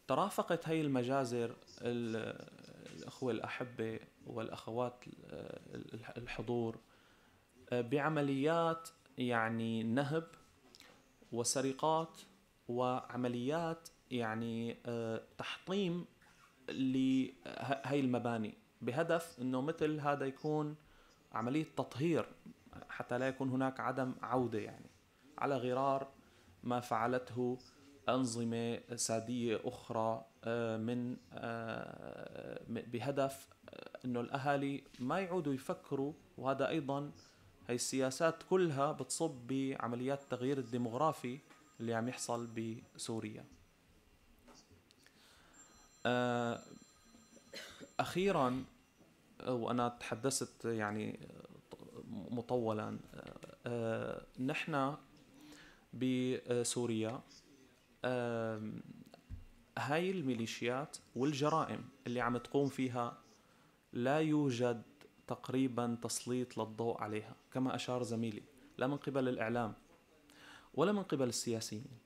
ترافقت هاي المجازر الأخوة الأحبة والأخوات الحضور آه، بعمليات يعني نهب وسرقات وعمليات يعني آه، تحطيم لهي المباني بهدف انه مثل هذا يكون عمليه تطهير حتى لا يكون هناك عدم عوده يعني على غرار ما فعلته انظمه ساديه اخرى آه، من آه، بهدف انه الاهالي ما يعودوا يفكروا وهذا ايضا هاي السياسات كلها بتصب بعمليات التغيير الديمغرافي اللي عم يحصل بسوريا آه، أخيرا وأنا تحدثت يعني مطولا آه، آه، نحن بسوريا هاي الميليشيات والجرائم اللي عم تقوم فيها لا يوجد تقريبا تسليط للضوء عليها كما أشار زميلي لا من قبل الإعلام ولا من قبل السياسيين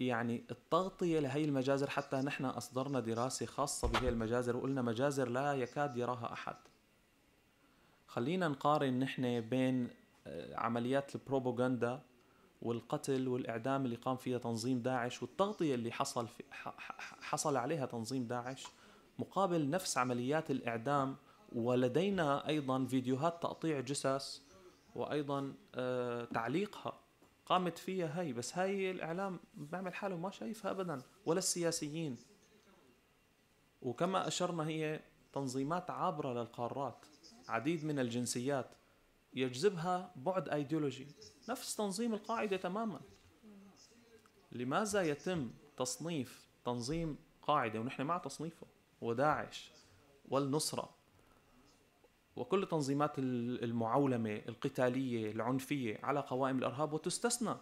يعني التغطية لهي المجازر حتى نحن أصدرنا دراسة خاصة بهي المجازر وقلنا مجازر لا يكاد يراها أحد خلينا نقارن نحن بين آه، عمليات البروبوغندا والقتل والإعدام اللي قام فيها تنظيم داعش والتغطية اللي حصل في حصل عليها تنظيم داعش مقابل نفس عمليات الإعدام ولدينا ايضا فيديوهات تقطيع جثث وايضا آه، تعليقها قامت فيها هي بس هاي الاعلام بيعمل حاله ما شايفها ابدا ولا السياسيين وكما اشرنا هي تنظيمات عابره للقارات عديد من الجنسيات يجذبها بعد ايديولوجي نفس تنظيم القاعده تماما لماذا يتم تصنيف تنظيم قاعده ونحن مع تصنيفه وداعش والنصره وكل تنظيمات المعولمة القتالية العنفية على قوائم الإرهاب وتستثنى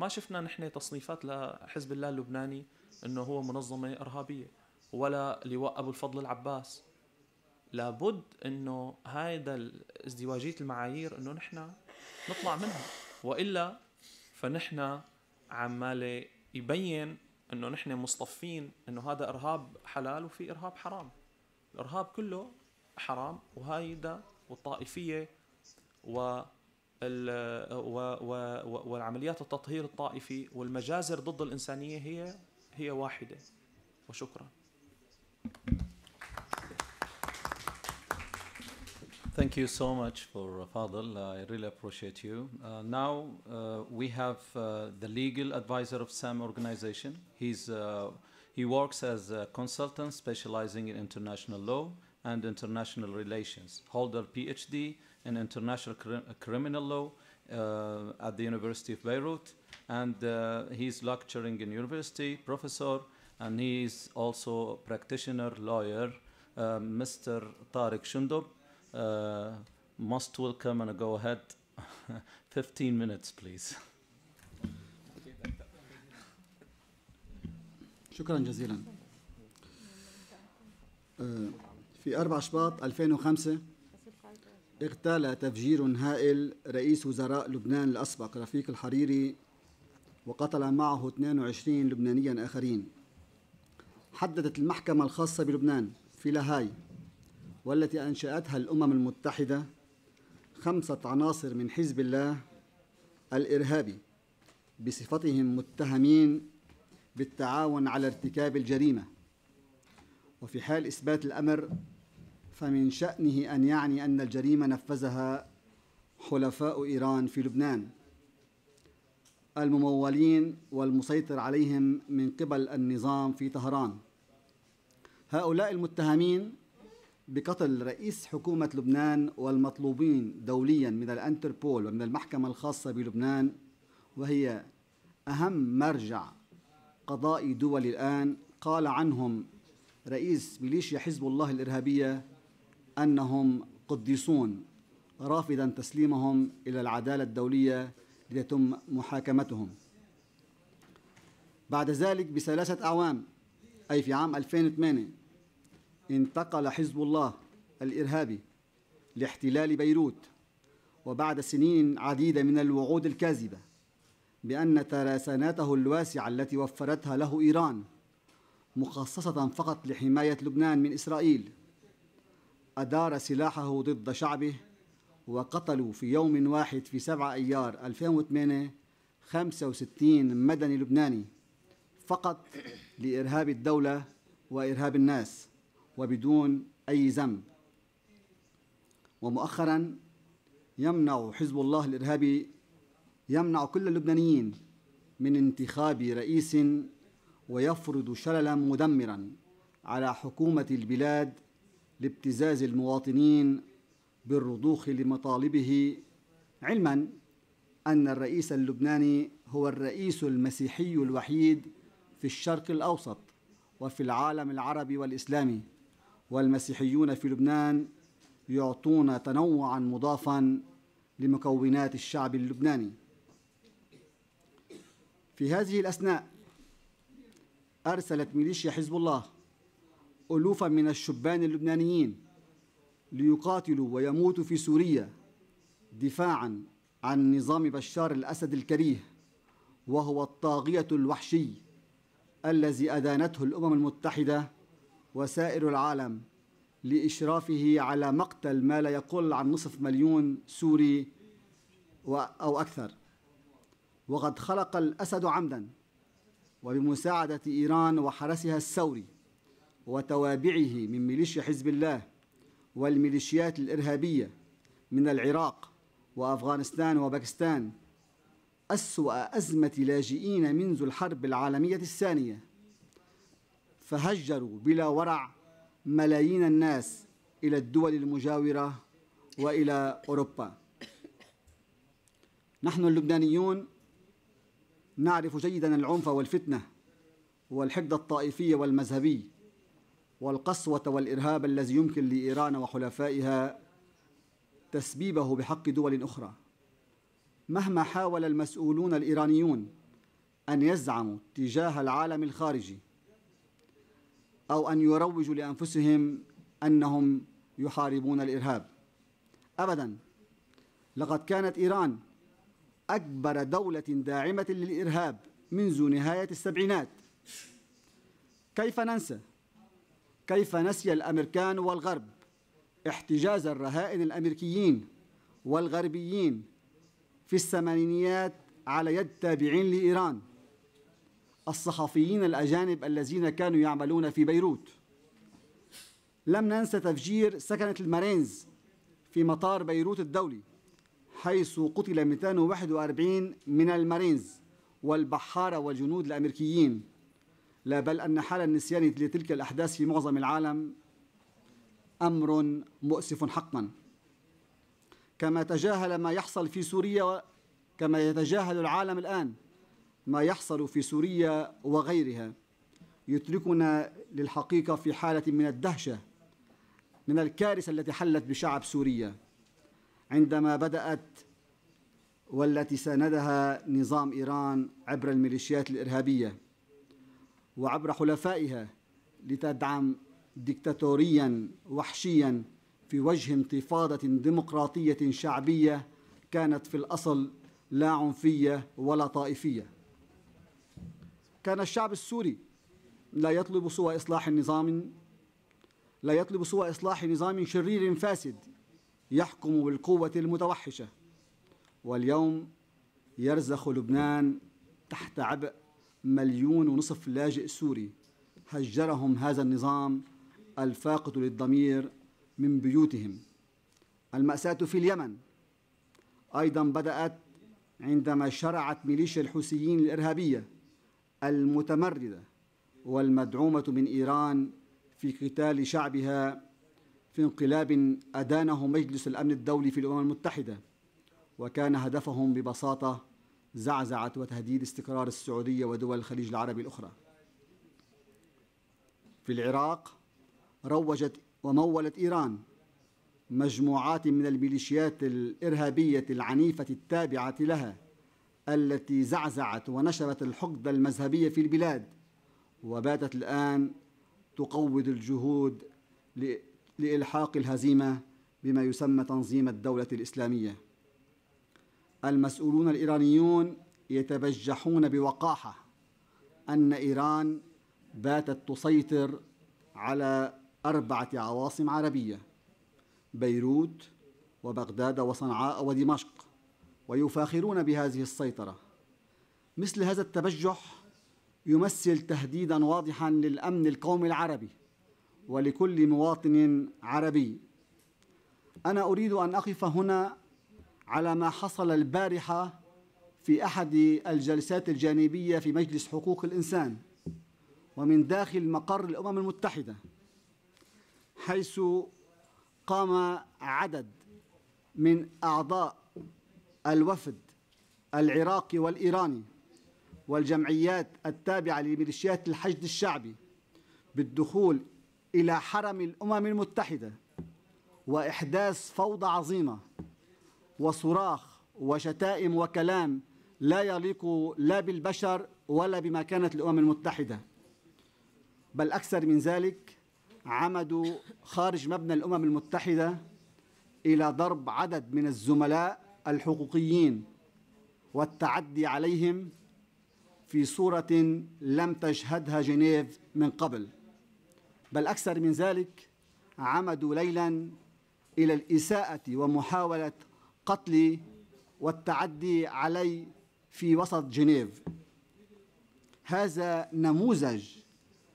ما شفنا نحن تصنيفات لحزب الله اللبناني أنه هو منظمة إرهابية ولا لواء أبو الفضل العباس لابد أنه هذا ازدواجية المعايير أنه نحن نطلع منها وإلا فنحن عمالة يبين أنه نحن مصطفين أنه هذا إرهاب حلال وفي إرهاب حرام الإرهاب كله حرام وهيدا والطائفيه و و و والعمليات التطهير الطائفي والمجازر ضد الإنسانية هي هي واحدة وشكرا Thank you so much for Fadl. I really appreciate you. Uh, now uh, we have uh, the legal advisor of SAM organization. He's, he works as a consultant specializing in international law and International Relations, holder PhD in International Criminal Law uh, at the University of Beirut, and uh, he's lecturing in university, professor, and he's also practitioner lawyer, uh, Mr. Tariq Shundub. Uh, most welcome and go ahead. 15 minutes, please. شكرا جزيلا في 4 شباط 2005 اغتال تفجير هائل رئيس وزراء لبنان الأسبق رفيق الحريري وقتل معه 22 لبنانيا آخرين حددت المحكمة الخاصة بلبنان في لاهاي والتي أنشأتها الأمم المتحدة خمسة عناصر من حزب الله الإرهابي بصفتهم متهمين بالتعاون على ارتكاب الجريمة وفي حال إثبات الأمر فمن شأنه أن يعني أن الجريمة نفذها حلفاء إيران في لبنان الممولين والمسيطر عليهم من قبل النظام في طهران هؤلاء المتهمين بقتل رئيس حكومة لبنان والمطلوبين دوليا من الأنتربول ومن المحكمة الخاصة بلبنان وهي أهم مرجع قضائي دولي الآن قال عنهم رئيس ميليشيا حزب الله الإرهابية أنهم قديسون رافضا تسليمهم إلى العدالة الدولية ليتم محاكمتهم بعد ذلك بثلاثة أعوام أي في عام 2008 انتقل حزب الله الإرهابي لاحتلال بيروت وبعد سنين عديدة من الوعود الكاذبة بأن تراسناته الواسعة التي وفرتها له إيران مخصصة فقط لحماية لبنان من إسرائيل أدار سلاحه ضد شعبه وقتلوا في يوم واحد في 7 أيار 2008 65 مدني لبناني فقط لإرهاب الدولة وإرهاب الناس وبدون أي ذنب ومؤخرا يمنع حزب الله الإرهابي يمنع كل اللبنانيين من انتخاب رئيس ويفرض شللا مدمرا على حكومة البلاد لابتزاز المواطنين بالرضوخ لمطالبه علما أن الرئيس اللبناني هو الرئيس المسيحي الوحيد في الشرق الأوسط وفي العالم العربي والإسلامي والمسيحيون في لبنان يعطون تنوعا مضافا لمكونات الشعب اللبناني في هذه الأثناء أرسلت ميليشيا حزب الله ألوفا من الشبان اللبنانيين ليقاتلوا ويموتوا في سوريا دفاعا عن نظام بشار الأسد الكريه وهو الطاغية الوحشي الذي أدانته الأمم المتحدة وسائر العالم لإشرافه على مقتل ما لا يقل عن نصف مليون سوري أو أكثر وقد خلق الأسد عمدا وبمساعدة إيران وحرسها الثوري وتوابعه من ميليشيا حزب الله والميليشيات الإرهابية من العراق وأفغانستان وباكستان أسوأ أزمة لاجئين منذ الحرب العالمية الثانية فهجروا بلا ورع ملايين الناس إلى الدول المجاورة وإلى أوروبا نحن اللبنانيون نعرف جيدا العنف والفتنة والحقد الطائفي والمذهبي والقسوة والإرهاب الذي يمكن لإيران وحلفائها تسبيبه بحق دول أخرى مهما حاول المسؤولون الإيرانيون أن يزعموا تجاه العالم الخارجي أو أن يروجوا لأنفسهم أنهم يحاربون الإرهاب أبدا لقد كانت إيران أكبر دولة داعمة للإرهاب منذ نهاية السبعينات كيف ننسى كيف نسي الأمريكان والغرب احتجاز الرهائن الأمريكيين والغربيين في الثمانينيات على يد تابعين لإيران الصحفيين الأجانب الذين كانوا يعملون في بيروت لم ننسى تفجير سكنة المارينز في مطار بيروت الدولي حيث قتل 241 من المارينز والبحارة والجنود الأمريكيين لا بل أن حال النسيان لتلك الأحداث في معظم العالم أمر مؤسف حقا كما تجاهل ما يحصل في سوريا كما يتجاهل العالم الآن ما يحصل في سوريا وغيرها يتركنا للحقيقة في حالة من الدهشة من الكارثة التي حلت بشعب سوريا عندما بدأت والتي ساندها نظام إيران عبر الميليشيات الإرهابية وعبر حلفائها لتدعم دكتاتوريا وحشيا في وجه انتفاضة ديمقراطية شعبية كانت في الأصل لا عنفية ولا طائفية كان الشعب السوري لا يطلب سوى إصلاح نظام لا يطلب سوى إصلاح نظام شرير فاسد يحكم بالقوة المتوحشة واليوم يرزخ لبنان تحت عبء مليون ونصف لاجئ سوري هجرهم هذا النظام الفاقد للضمير من بيوتهم المأساة في اليمن أيضا بدأت عندما شرعت ميليشيا الحوثيين الإرهابية المتمردة والمدعومة من إيران في قتال شعبها في انقلاب أدانه مجلس الأمن الدولي في الأمم المتحدة وكان هدفهم ببساطة زعزعت وتهديد استقرار السعودية ودول الخليج العربي الأخرى في العراق روجت ومولت إيران مجموعات من الميليشيات الإرهابية العنيفة التابعة لها التي زعزعت ونشرت الحقد المذهبية في البلاد وباتت الآن تقوض الجهود لإلحاق الهزيمة بما يسمى تنظيم الدولة الإسلامية المسؤولون الإيرانيون يتبجحون بوقاحة أن إيران باتت تسيطر على أربعة عواصم عربية بيروت وبغداد وصنعاء ودمشق ويفاخرون بهذه السيطرة مثل هذا التبجح يمثل تهديدا واضحا للأمن القومي العربي ولكل مواطن عربي أنا أريد أن أقف هنا على ما حصل البارحة في أحد الجلسات الجانبية في مجلس حقوق الإنسان ومن داخل مقر الأمم المتحدة حيث قام عدد من أعضاء الوفد العراقي والإيراني والجمعيات التابعة لميليشيات الحشد الشعبي بالدخول إلى حرم الأمم المتحدة وإحداث فوضى عظيمة وصراخ وشتائم وكلام لا يليق لا بالبشر ولا بمكانة الأمم المتحدة بل أكثر من ذلك عمدوا خارج مبنى الأمم المتحدة إلى ضرب عدد من الزملاء الحقوقيين والتعدي عليهم في صورة لم تشهدها جنيف من قبل بل أكثر من ذلك عمدوا ليلا إلى الإساءة ومحاولة قتلي والتعدي علي في وسط جنيف هذا نموذج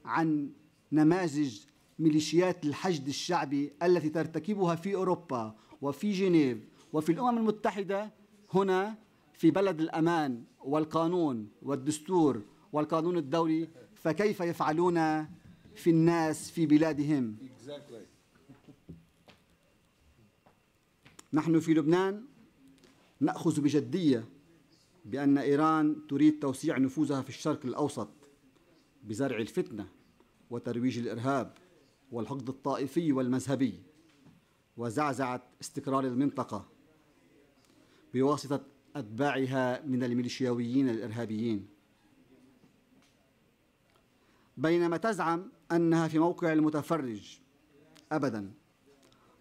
عن نماذج ميليشيات الحشد الشعبي التي ترتكبها في أوروبا وفي جنيف وفي الأمم المتحدة هنا في بلد الأمان والقانون والدستور والقانون الدولي فكيف يفعلون في الناس في بلادهم exactly. نحن في لبنان نأخذ بجدية بأن إيران تريد توسيع نفوذها في الشرق الأوسط بزرع الفتنة وترويج الإرهاب والحقد الطائفي والمذهبي وزعزعة استقرار المنطقة بواسطة أتباعها من الميليشياويين الإرهابيين بينما تزعم أنها في موقع المتفرج أبدا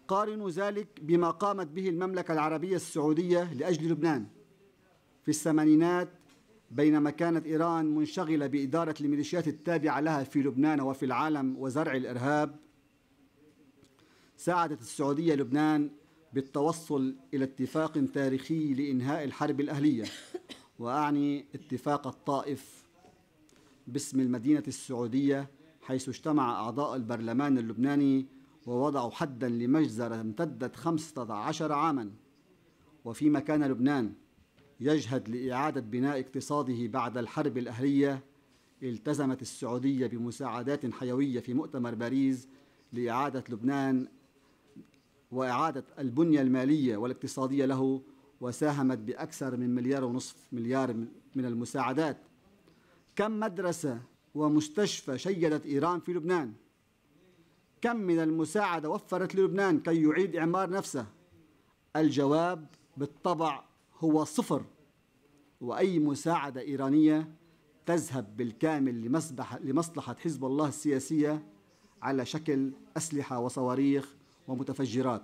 قارنوا ذلك بما قامت به المملكة العربية السعودية لأجل لبنان في الثمانينات بينما كانت إيران منشغلة بإدارة الميليشيات التابعة لها في لبنان وفي العالم وزرع الإرهاب ساعدت السعودية لبنان بالتوصل إلى اتفاق تاريخي لإنهاء الحرب الأهلية وأعني اتفاق الطائف باسم المدينة السعودية حيث اجتمع أعضاء البرلمان اللبناني ووضعوا حدا لمجزرة امتدت 15 عاما وفيما كان لبنان يجهد لإعادة بناء اقتصاده بعد الحرب الأهلية التزمت السعودية بمساعدات حيوية في مؤتمر باريس لإعادة لبنان وإعادة البنية المالية والاقتصادية له وساهمت بأكثر من مليار ونصف مليار من المساعدات كم مدرسة ومستشفى شيدت إيران في لبنان كم من المساعدة وفرت للبنان كي يعيد إعمار نفسه الجواب بالطبع هو صفر وأي مساعدة إيرانية تذهب بالكامل لمصلحة حزب الله السياسية على شكل أسلحة وصواريخ ومتفجرات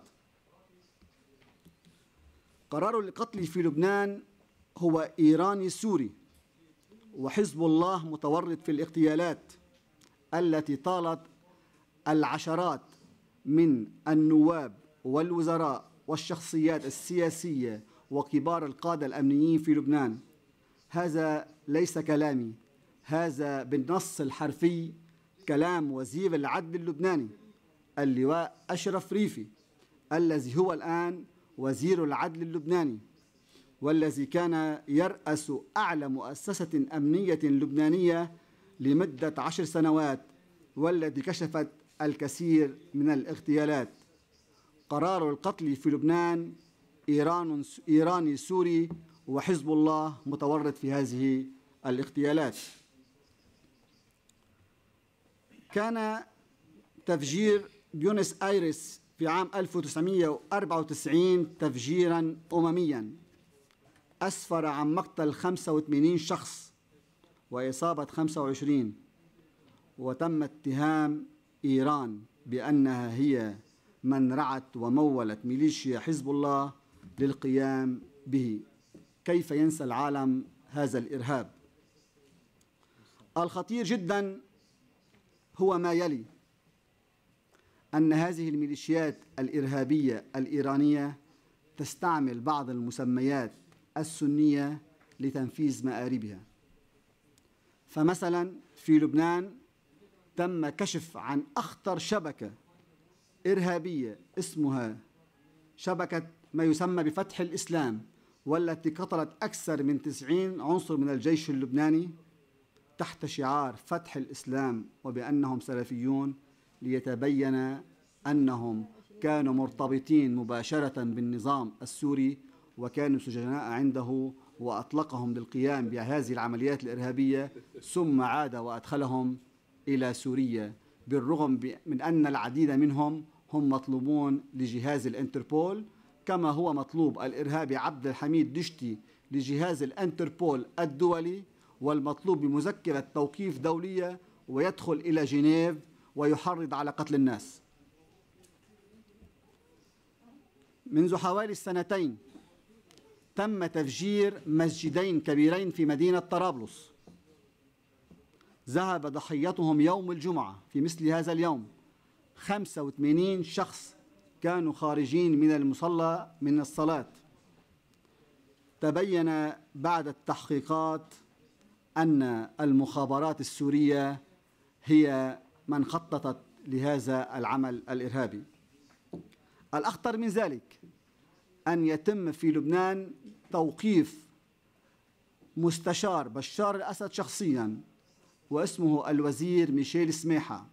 قرار القتل في لبنان هو إيراني سوري وحزب الله متورط في الاغتيالات التي طالت العشرات من النواب والوزراء والشخصيات السياسية وكبار القادة الأمنيين في لبنان هذا ليس كلامي هذا بالنص الحرفي كلام وزير العدل اللبناني اللواء أشرف ريفي الذي هو الآن وزير العدل اللبناني والذي كان يرأس أعلى مؤسسة أمنية لبنانية لمدة عشر سنوات والذي كشفت الكثير من الاغتيالات قرار القتل في لبنان إيران إيراني سوري وحزب الله متورط في هذه الاغتيالات كان تفجير بيونس آيرس في عام 1994 تفجيرا أمميا أسفر عن مقتل 85 شخص وإصابة 25 وتم اتهام إيران بأنها هي من رعت ومولت ميليشيا حزب الله للقيام به كيف ينسى العالم هذا الإرهاب الخطير جدا هو ما يلي أن هذه الميليشيات الإرهابية الإيرانية تستعمل بعض المسميات السنية لتنفيذ مآربها فمثلا في لبنان تم كشف عن أخطر شبكة إرهابية اسمها شبكة ما يسمى بفتح الإسلام والتي قتلت أكثر من 90 عنصر من الجيش اللبناني تحت شعار فتح الإسلام وبأنهم سلفيون ليتبين أنهم كانوا مرتبطين مباشرة بالنظام السوري وكانوا سجناء عنده وأطلقهم للقيام بهذه العمليات الإرهابية ثم عاد وأدخلهم إلى سوريا بالرغم من أن العديد منهم هم مطلوبون لجهاز الانتربول كما هو مطلوب الإرهابي عبد الحميد دشتي لجهاز الانتربول الدولي والمطلوب بمذكرة توقيف دولية ويدخل إلى جنيف ويحرض على قتل الناس منذ حوالي السنتين تم تفجير مسجدين كبيرين في مدينة طرابلس ذهب ضحيتهم يوم الجمعة في مثل هذا اليوم 85 شخص كانوا خارجين من المصلى من الصلاة تبين بعد التحقيقات أن المخابرات السورية هي من خططت لهذا العمل الإرهابي الأخطر من ذلك أن يتم في لبنان توقيف مستشار بشار الأسد شخصياً واسمه الوزير ميشيل سماحة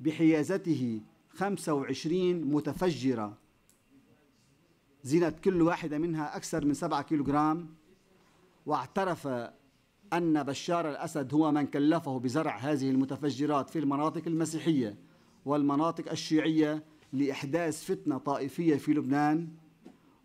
بحيازته 25 متفجرة زينت كل واحدة منها أكثر من 7 كيلوغرام واعترف أن بشار الأسد هو من كلفه بزرع هذه المتفجرات في المناطق المسيحية والمناطق الشيعية لإحداث فتنة طائفية في لبنان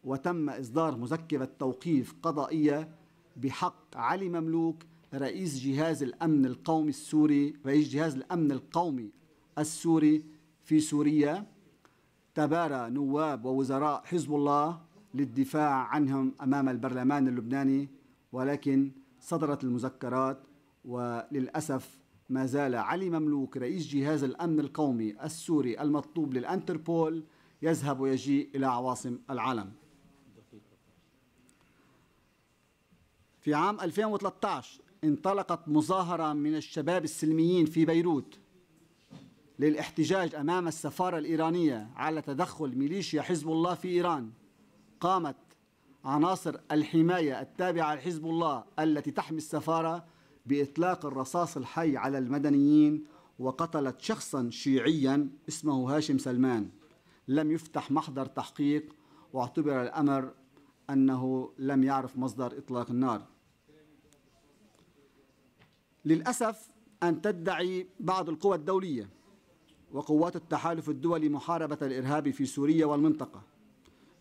وتم إصدار مذكرة توقيف قضائية بحق علي مملوك رئيس جهاز الأمن القومي السوري رئيس جهاز الأمن القومي السوري في سوريا تبارى نواب ووزراء حزب الله للدفاع عنهم أمام البرلمان اللبناني ولكن صدرت المذكرات وللأسف ما زال علي مملوك رئيس جهاز الأمن القومي السوري المطلوب للأنتربول يذهب ويجيء إلى عواصم العالم في عام 2013 انطلقت مظاهرة من الشباب السلميين في بيروت للاحتجاج أمام السفارة الإيرانية على تدخل ميليشيا حزب الله في إيران قامت عناصر الحماية التابعة لحزب الله التي تحمي السفارة بإطلاق الرصاص الحي على المدنيين وقتلت شخصا شيعيا اسمه هاشم سلمان لم يفتح محضر تحقيق واعتبر الأمر أنه لم يعرف مصدر إطلاق النار للأسف أن تدعي بعض القوى الدولية وقوات التحالف الدولي محاربة الإرهاب في سوريا والمنطقة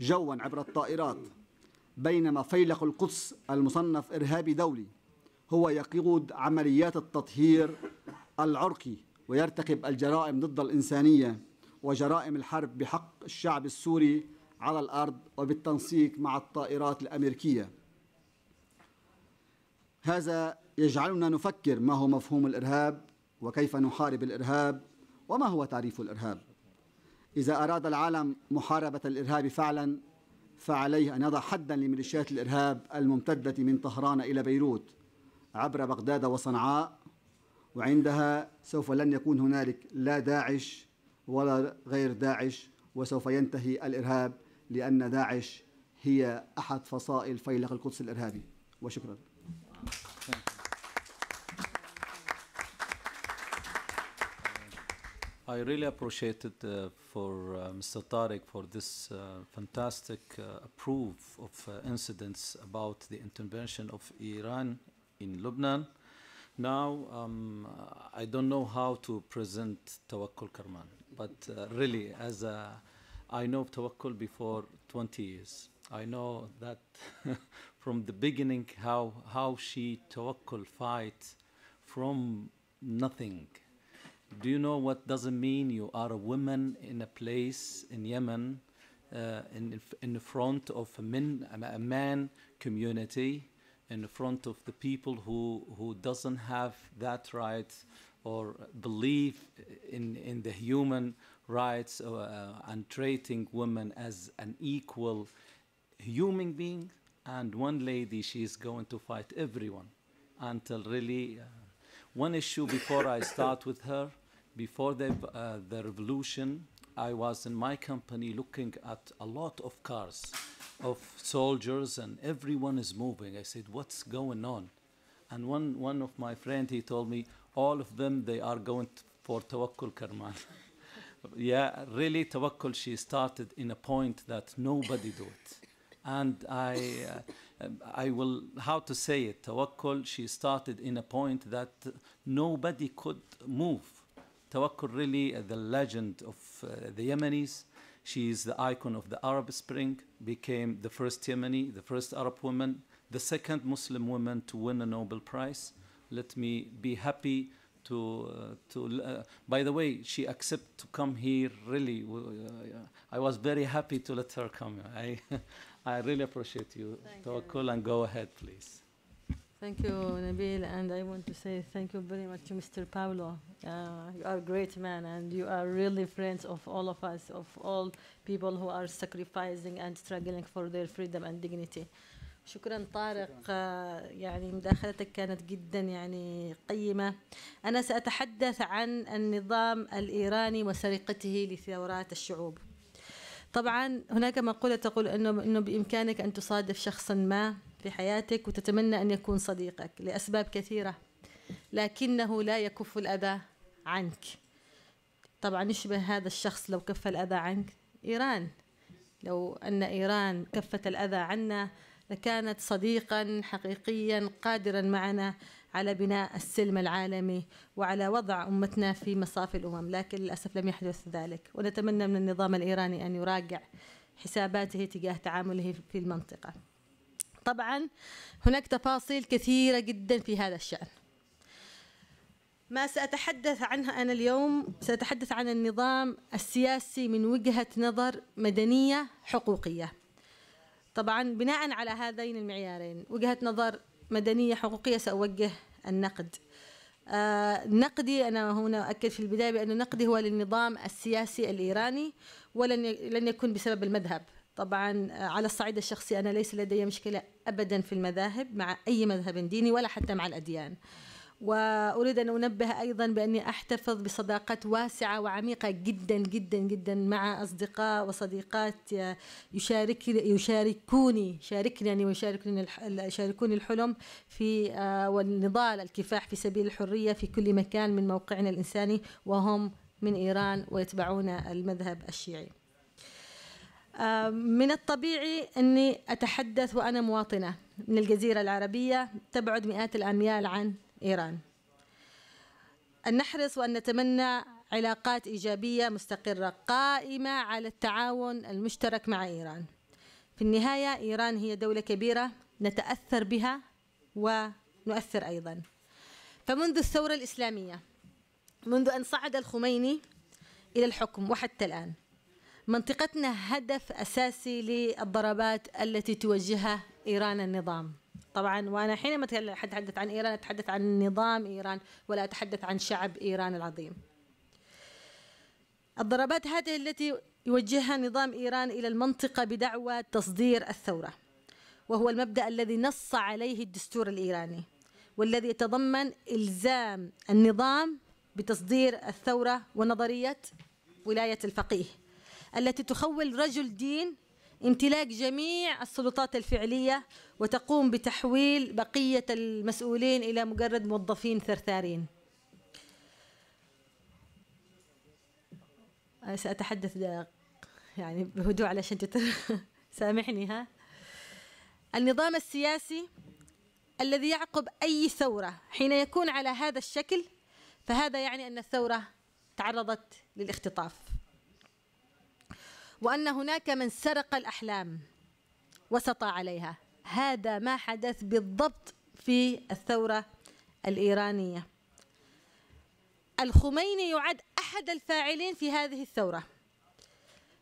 جوا عبر الطائرات بينما فيلق القدس المصنف إرهابي دولي هو يقود عمليات التطهير العرقي ويرتكب الجرائم ضد الإنسانية وجرائم الحرب بحق الشعب السوري على الأرض وبالتنسيق مع الطائرات الأمريكية هذا يجعلنا نفكر ما هو مفهوم الإرهاب وكيف نحارب الإرهاب وما هو تعريف الإرهاب إذا أراد العالم محاربة الإرهاب فعلا فعليه أن يضع حدا لميليشيات الإرهاب الممتدة من طهران إلى بيروت عبر بغداد وصنعاء وعندها سوف لن يكون هنالك لا داعش ولا غير داعش وسوف ينتهي الإرهاب لأن داعش هي أحد فصائل فيلق القدس الإرهابي وشكرا I really appreciate it uh, for uh, Mr. Tariq for this uh, fantastic uh, proof of uh, incidents about the intervention of Iran in Lebanon. Now, um, I don't know how to present Tawakkul Karman, but uh, really, as a, I know Tawakkul before 20 years. I know that from the beginning how, how she Tawakkul fight from nothing do you know what does not mean you are a woman in a place in Yemen, uh, in, in front of a, min a man community, in front of the people who, who doesn't have that right or believe in, in the human rights uh, and treating women as an equal human being. And one lady, she is going to fight everyone until really. Uh, one issue before I start with her before the, uh, the revolution, I was in my company looking at a lot of cars of soldiers and everyone is moving. I said, what's going on? And one, one of my friends, he told me, all of them, they are going for Tawakkul Karman. yeah, really, Tawakkul, she started in a point that nobody do it. And I, uh, I will, how to say it, Tawakkul, she started in a point that nobody could move Tawakkul really uh, the legend of uh, the Yemenis. She is the icon of the Arab Spring, became the first Yemeni, the first Arab woman, the second Muslim woman to win a Nobel Prize. Let me be happy to uh, to uh, by the way she accepted to come here really uh, i was very happy to let her come i i really appreciate you tawakkul and go ahead please Thank you, Nabil, and I want to say thank you very much to Mr. Paolo. Uh, you are a great man, and you are really friends of all of us, of all people who are sacrificing and struggling for their freedom and dignity. شكرا طارق يعني مداخلتك كانت جدا يعني قيمة أنا سأتحدث عن النظام الإيراني وسرقته لثورات الشعوب طبعا هناك مقولة تقول أنه, إنه بإمكانك أن تصادف شخصا ما في حياتك وتتمنى أن يكون صديقك لأسباب كثيرة لكنه لا يكف الأذى عنك طبعا يشبه هذا الشخص لو كف الأذى عنك إيران لو أن إيران كفت الأذى عنا لكانت صديقا حقيقيا قادرا معنا على بناء السلم العالمي وعلى وضع أمتنا في مصاف الأمم لكن للأسف لم يحدث ذلك ونتمنى من النظام الإيراني أن يراجع حساباته تجاه تعامله في المنطقة طبعا هناك تفاصيل كثيرة جدا في هذا الشأن ما سأتحدث عنها أنا اليوم سأتحدث عن النظام السياسي من وجهة نظر مدنية حقوقية طبعا بناء على هذين المعيارين وجهة نظر مدنية حقوقية سأوجه النقد آه نقدي أنا هنا أؤكد في البداية بأن نقدي هو للنظام السياسي الإيراني ولن لن يكون بسبب المذهب طبعا آه، على الصعيد الشخصي أنا ليس لدي مشكلة ابدا في المذاهب مع اي مذهب ديني ولا حتى مع الاديان. واريد ان انبه ايضا باني احتفظ بصداقات واسعه وعميقه جدا جدا جدا مع اصدقاء وصديقات يشارك يشاركوني شاركني يعني ويشاركوني يشاركوني الحلم في آه، والنضال الكفاح في سبيل الحريه في كل مكان من موقعنا الانساني وهم من ايران ويتبعون المذهب الشيعي. من الطبيعي أني أتحدث وأنا مواطنة من الجزيرة العربية تبعد مئات الأميال عن إيران أن نحرص وأن نتمنى علاقات إيجابية مستقرة قائمة على التعاون المشترك مع إيران في النهاية إيران هي دولة كبيرة نتأثر بها ونؤثر أيضا فمنذ الثورة الإسلامية منذ أن صعد الخميني إلى الحكم وحتى الآن منطقتنا هدف أساسي للضربات التي توجهها إيران النظام طبعا وأنا حينما أتحدث عن إيران أتحدث عن نظام إيران ولا أتحدث عن شعب إيران العظيم الضربات هذه التي يوجهها نظام إيران إلى المنطقة بدعوى تصدير الثورة وهو المبدأ الذي نص عليه الدستور الإيراني والذي يتضمن إلزام النظام بتصدير الثورة ونظرية ولاية الفقيه التي تخول رجل دين امتلاك جميع السلطات الفعلية وتقوم بتحويل بقية المسؤولين إلى مجرد موظفين ثرثارين سأتحدث يعني بهدوء علشان تتر... سامحني ها النظام السياسي الذي يعقب أي ثورة حين يكون على هذا الشكل فهذا يعني أن الثورة تعرضت للاختطاف وأن هناك من سرق الأحلام وسطى عليها هذا ما حدث بالضبط في الثورة الإيرانية الخميني يعد أحد الفاعلين في هذه الثورة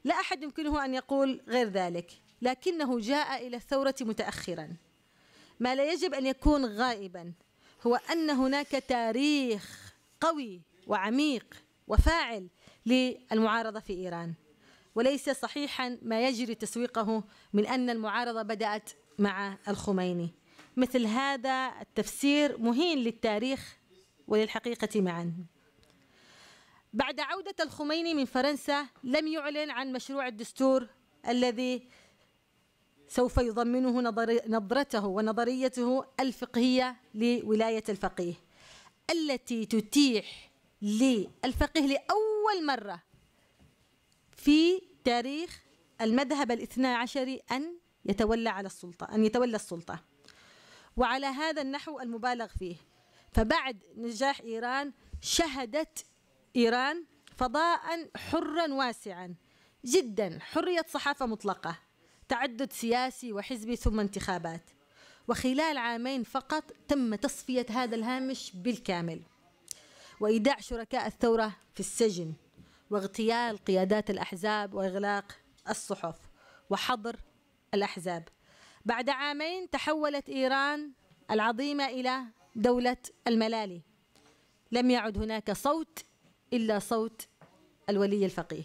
لا أحد يمكنه أن يقول غير ذلك لكنه جاء إلى الثورة متأخرا ما لا يجب أن يكون غائبا هو أن هناك تاريخ قوي وعميق وفاعل للمعارضة في إيران وليس صحيحا ما يجري تسويقه من أن المعارضة بدأت مع الخميني مثل هذا التفسير مهين للتاريخ وللحقيقة معا بعد عودة الخميني من فرنسا لم يعلن عن مشروع الدستور الذي سوف يضمنه نظرته ونظريته الفقهية لولاية الفقيه التي تتيح للفقيه لأول مرة في تاريخ المذهب الاثنى عشري أن يتولى على السلطة أن يتولى السلطة وعلى هذا النحو المبالغ فيه فبعد نجاح إيران شهدت إيران فضاء حرا واسعا جدا حرية صحافة مطلقة تعدد سياسي وحزبي ثم انتخابات وخلال عامين فقط تم تصفية هذا الهامش بالكامل وإيداع شركاء الثورة في السجن واغتيال قيادات الأحزاب وإغلاق الصحف وحظر الأحزاب بعد عامين تحولت إيران العظيمة إلى دولة الملالي لم يعد هناك صوت إلا صوت الولي الفقيه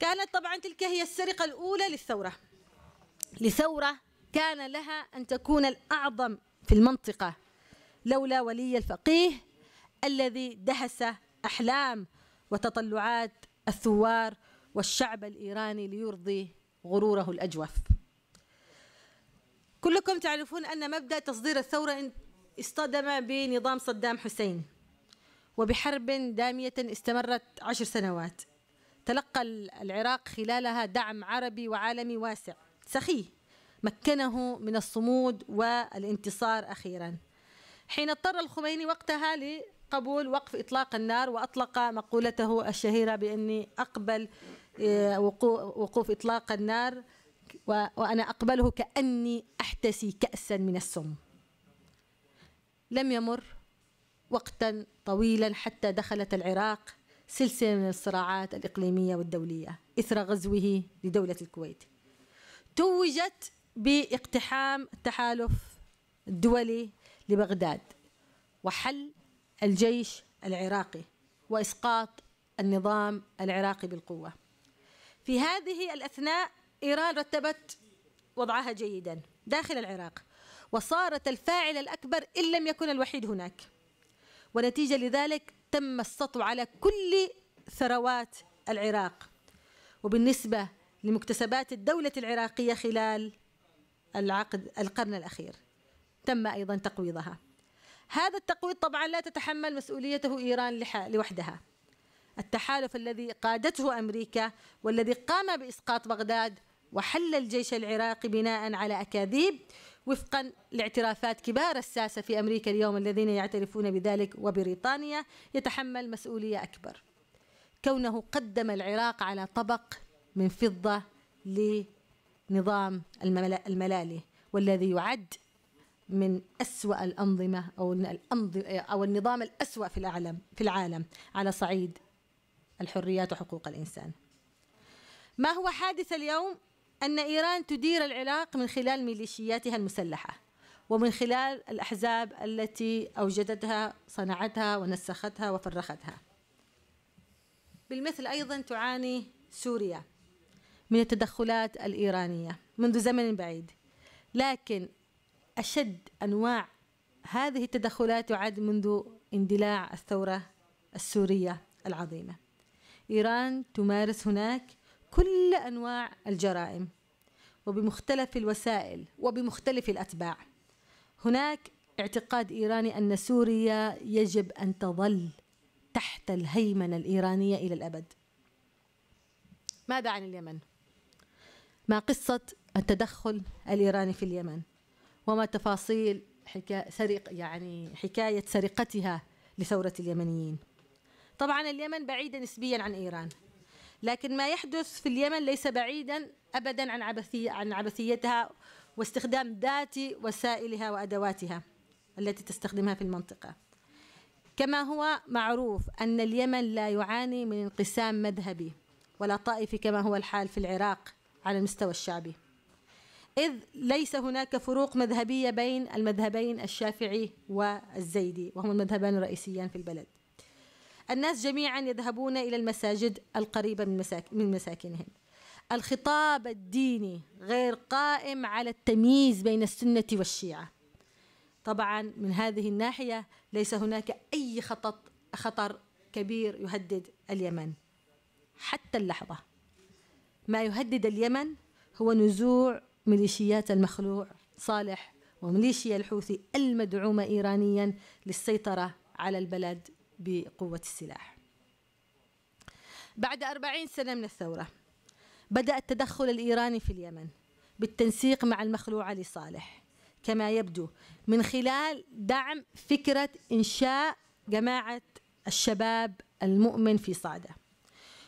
كانت طبعا تلك هي السرقة الأولى للثورة لثورة كان لها أن تكون الأعظم في المنطقة لولا ولي الفقيه الذي دهس أحلام وتطلعات الثوار والشعب الإيراني ليرضي غروره الأجوف كلكم تعرفون أن مبدأ تصدير الثورة اصطدم بنظام صدام حسين وبحرب دامية استمرت عشر سنوات تلقى العراق خلالها دعم عربي وعالمي واسع سخي مكنه من الصمود والانتصار أخيرا حين اضطر الخميني وقتها قبول وقف إطلاق النار وأطلق مقولته الشهيرة بأني أقبل آه، وقوف إطلاق النار وأنا أقبله كأني أحتسي كأسا من السم لم يمر وقتا طويلا حتى دخلت العراق سلسلة من الصراعات الإقليمية والدولية إثر غزوه لدولة الكويت توجت باقتحام التحالف الدولي لبغداد وحل الجيش العراقي واسقاط النظام العراقي بالقوه. في هذه الاثناء ايران رتبت وضعها جيدا داخل العراق وصارت الفاعل الاكبر ان لم يكن الوحيد هناك. ونتيجه لذلك تم السطو على كل ثروات العراق. وبالنسبه لمكتسبات الدوله العراقيه خلال العقد القرن الاخير تم ايضا تقويضها. هذا التقويض طبعا لا تتحمل مسؤوليته إيران لوحدها التحالف الذي قادته أمريكا والذي قام بإسقاط بغداد وحل الجيش العراقي بناء على أكاذيب وفقا لاعترافات كبار الساسة في أمريكا اليوم الذين يعترفون بذلك وبريطانيا يتحمل مسؤولية أكبر كونه قدم العراق على طبق من فضة لنظام الملالي والذي يعد من أسوأ الأنظمة أو الأنظمة أو النظام الأسوأ في العالم في العالم على صعيد الحريات وحقوق الإنسان. ما هو حادث اليوم؟ أن إيران تدير العراق من خلال ميليشياتها المسلحة ومن خلال الأحزاب التي أوجدتها صنعتها ونسختها وفرختها. بالمثل أيضا تعاني سوريا من التدخلات الإيرانية منذ زمن بعيد لكن أشد أنواع هذه التدخلات يعد منذ اندلاع الثورة السورية العظيمة إيران تمارس هناك كل أنواع الجرائم وبمختلف الوسائل وبمختلف الأتباع هناك اعتقاد إيراني أن سوريا يجب أن تظل تحت الهيمنة الإيرانية إلى الأبد ماذا عن اليمن؟ ما قصة التدخل الإيراني في اليمن؟ وما تفاصيل حكا سرق يعني حكاية سرقتها لثورة اليمنيين طبعا اليمن بعيدة نسبيا عن إيران لكن ما يحدث في اليمن ليس بعيدا أبدا عن, عبثية عن عبثيتها واستخدام ذات وسائلها وأدواتها التي تستخدمها في المنطقة كما هو معروف أن اليمن لا يعاني من انقسام مذهبي ولا طائفي كما هو الحال في العراق على المستوى الشعبي إذ ليس هناك فروق مذهبية بين المذهبين الشافعي والزيدي وهما المذهبان الرئيسيان في البلد الناس جميعا يذهبون إلى المساجد القريبة من, مساك من مساكنهم الخطاب الديني غير قائم على التمييز بين السنة والشيعة طبعا من هذه الناحية ليس هناك أي خطط خطر كبير يهدد اليمن حتى اللحظة ما يهدد اليمن هو نزوع ميليشيات المخلوع صالح وميليشيا الحوثي المدعومة إيرانيا للسيطرة على البلد بقوة السلاح بعد أربعين سنة من الثورة بدأ التدخل الإيراني في اليمن بالتنسيق مع المخلوع علي صالح كما يبدو من خلال دعم فكرة إنشاء جماعة الشباب المؤمن في صعدة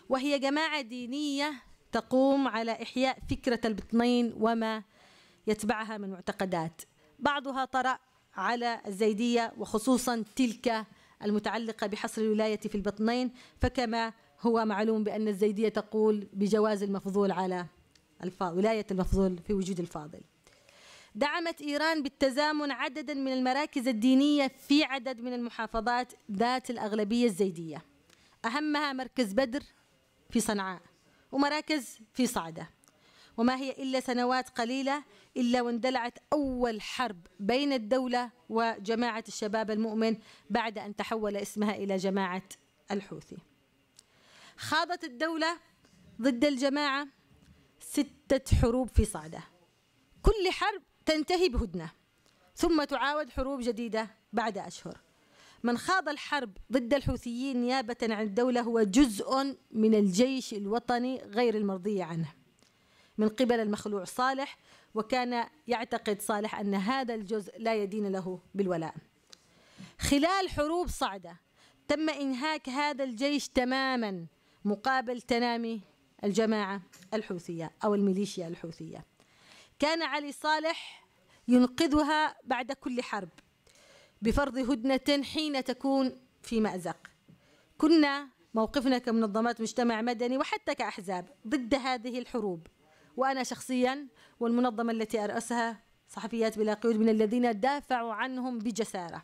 وهي جماعة دينية تقوم على إحياء فكرة البطنين وما يتبعها من معتقدات بعضها طرأ على الزيدية وخصوصا تلك المتعلقة بحصر الولاية في البطنين فكما هو معلوم بأن الزيدية تقول بجواز المفضول على الفاضل ولاية المفضول في وجود الفاضل دعمت إيران بالتزامن عددا من المراكز الدينية في عدد من المحافظات ذات الأغلبية الزيدية أهمها مركز بدر في صنعاء ومراكز في صعدة وما هي إلا سنوات قليلة إلا واندلعت أول حرب بين الدولة وجماعة الشباب المؤمن بعد أن تحول اسمها إلى جماعة الحوثي خاضت الدولة ضد الجماعة ستة حروب في صعدة كل حرب تنتهي بهدنة ثم تعاود حروب جديدة بعد أشهر من خاض الحرب ضد الحوثيين نيابة عن الدولة هو جزء من الجيش الوطني غير المرضي عنه من قبل المخلوع صالح وكان يعتقد صالح أن هذا الجزء لا يدين له بالولاء خلال حروب صعدة تم إنهاك هذا الجيش تماما مقابل تنامي الجماعة الحوثية أو الميليشيا الحوثية كان علي صالح ينقذها بعد كل حرب بفرض هدنة حين تكون في مأزق كنا موقفنا كمنظمات مجتمع مدني وحتى كأحزاب ضد هذه الحروب وأنا شخصيا والمنظمة التي أرأسها صحفيات بلا قيود من الذين دافعوا عنهم بجسارة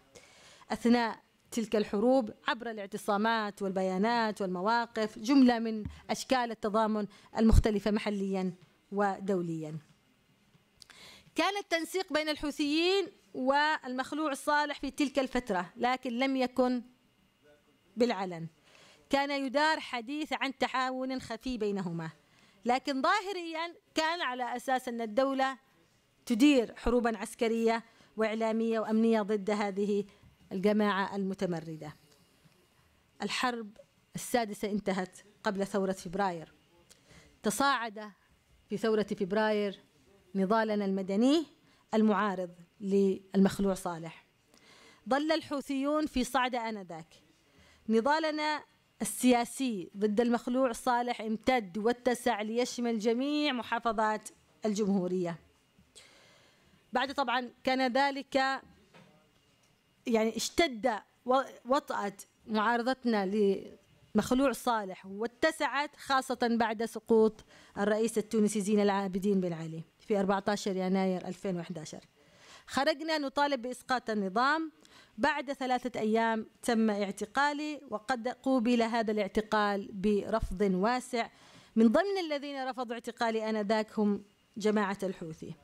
أثناء تلك الحروب عبر الاعتصامات والبيانات والمواقف جملة من أشكال التضامن المختلفة محليا ودوليا كان التنسيق بين الحوثيين والمخلوع الصالح في تلك الفترة لكن لم يكن بالعلن كان يدار حديث عن تعاون خفي بينهما لكن ظاهريا كان على أساس أن الدولة تدير حروبا عسكرية وإعلامية وأمنية ضد هذه الجماعة المتمردة الحرب السادسة انتهت قبل ثورة فبراير تصاعد في ثورة فبراير نضالنا المدني المعارض للمخلوع صالح ظل الحوثيون في صعدة أنذاك نضالنا السياسي ضد المخلوع صالح امتد واتسع ليشمل جميع محافظات الجمهورية بعد طبعا كان ذلك يعني اشتد وطأت معارضتنا لمخلوع صالح واتسعت خاصة بعد سقوط الرئيس التونسي زين العابدين بن علي في 14 يناير 2011 خرجنا نطالب بإسقاط النظام بعد ثلاثة أيام تم اعتقالي وقد قوبل هذا الاعتقال برفض واسع من ضمن الذين رفضوا اعتقالي أنذاك هم جماعة الحوثي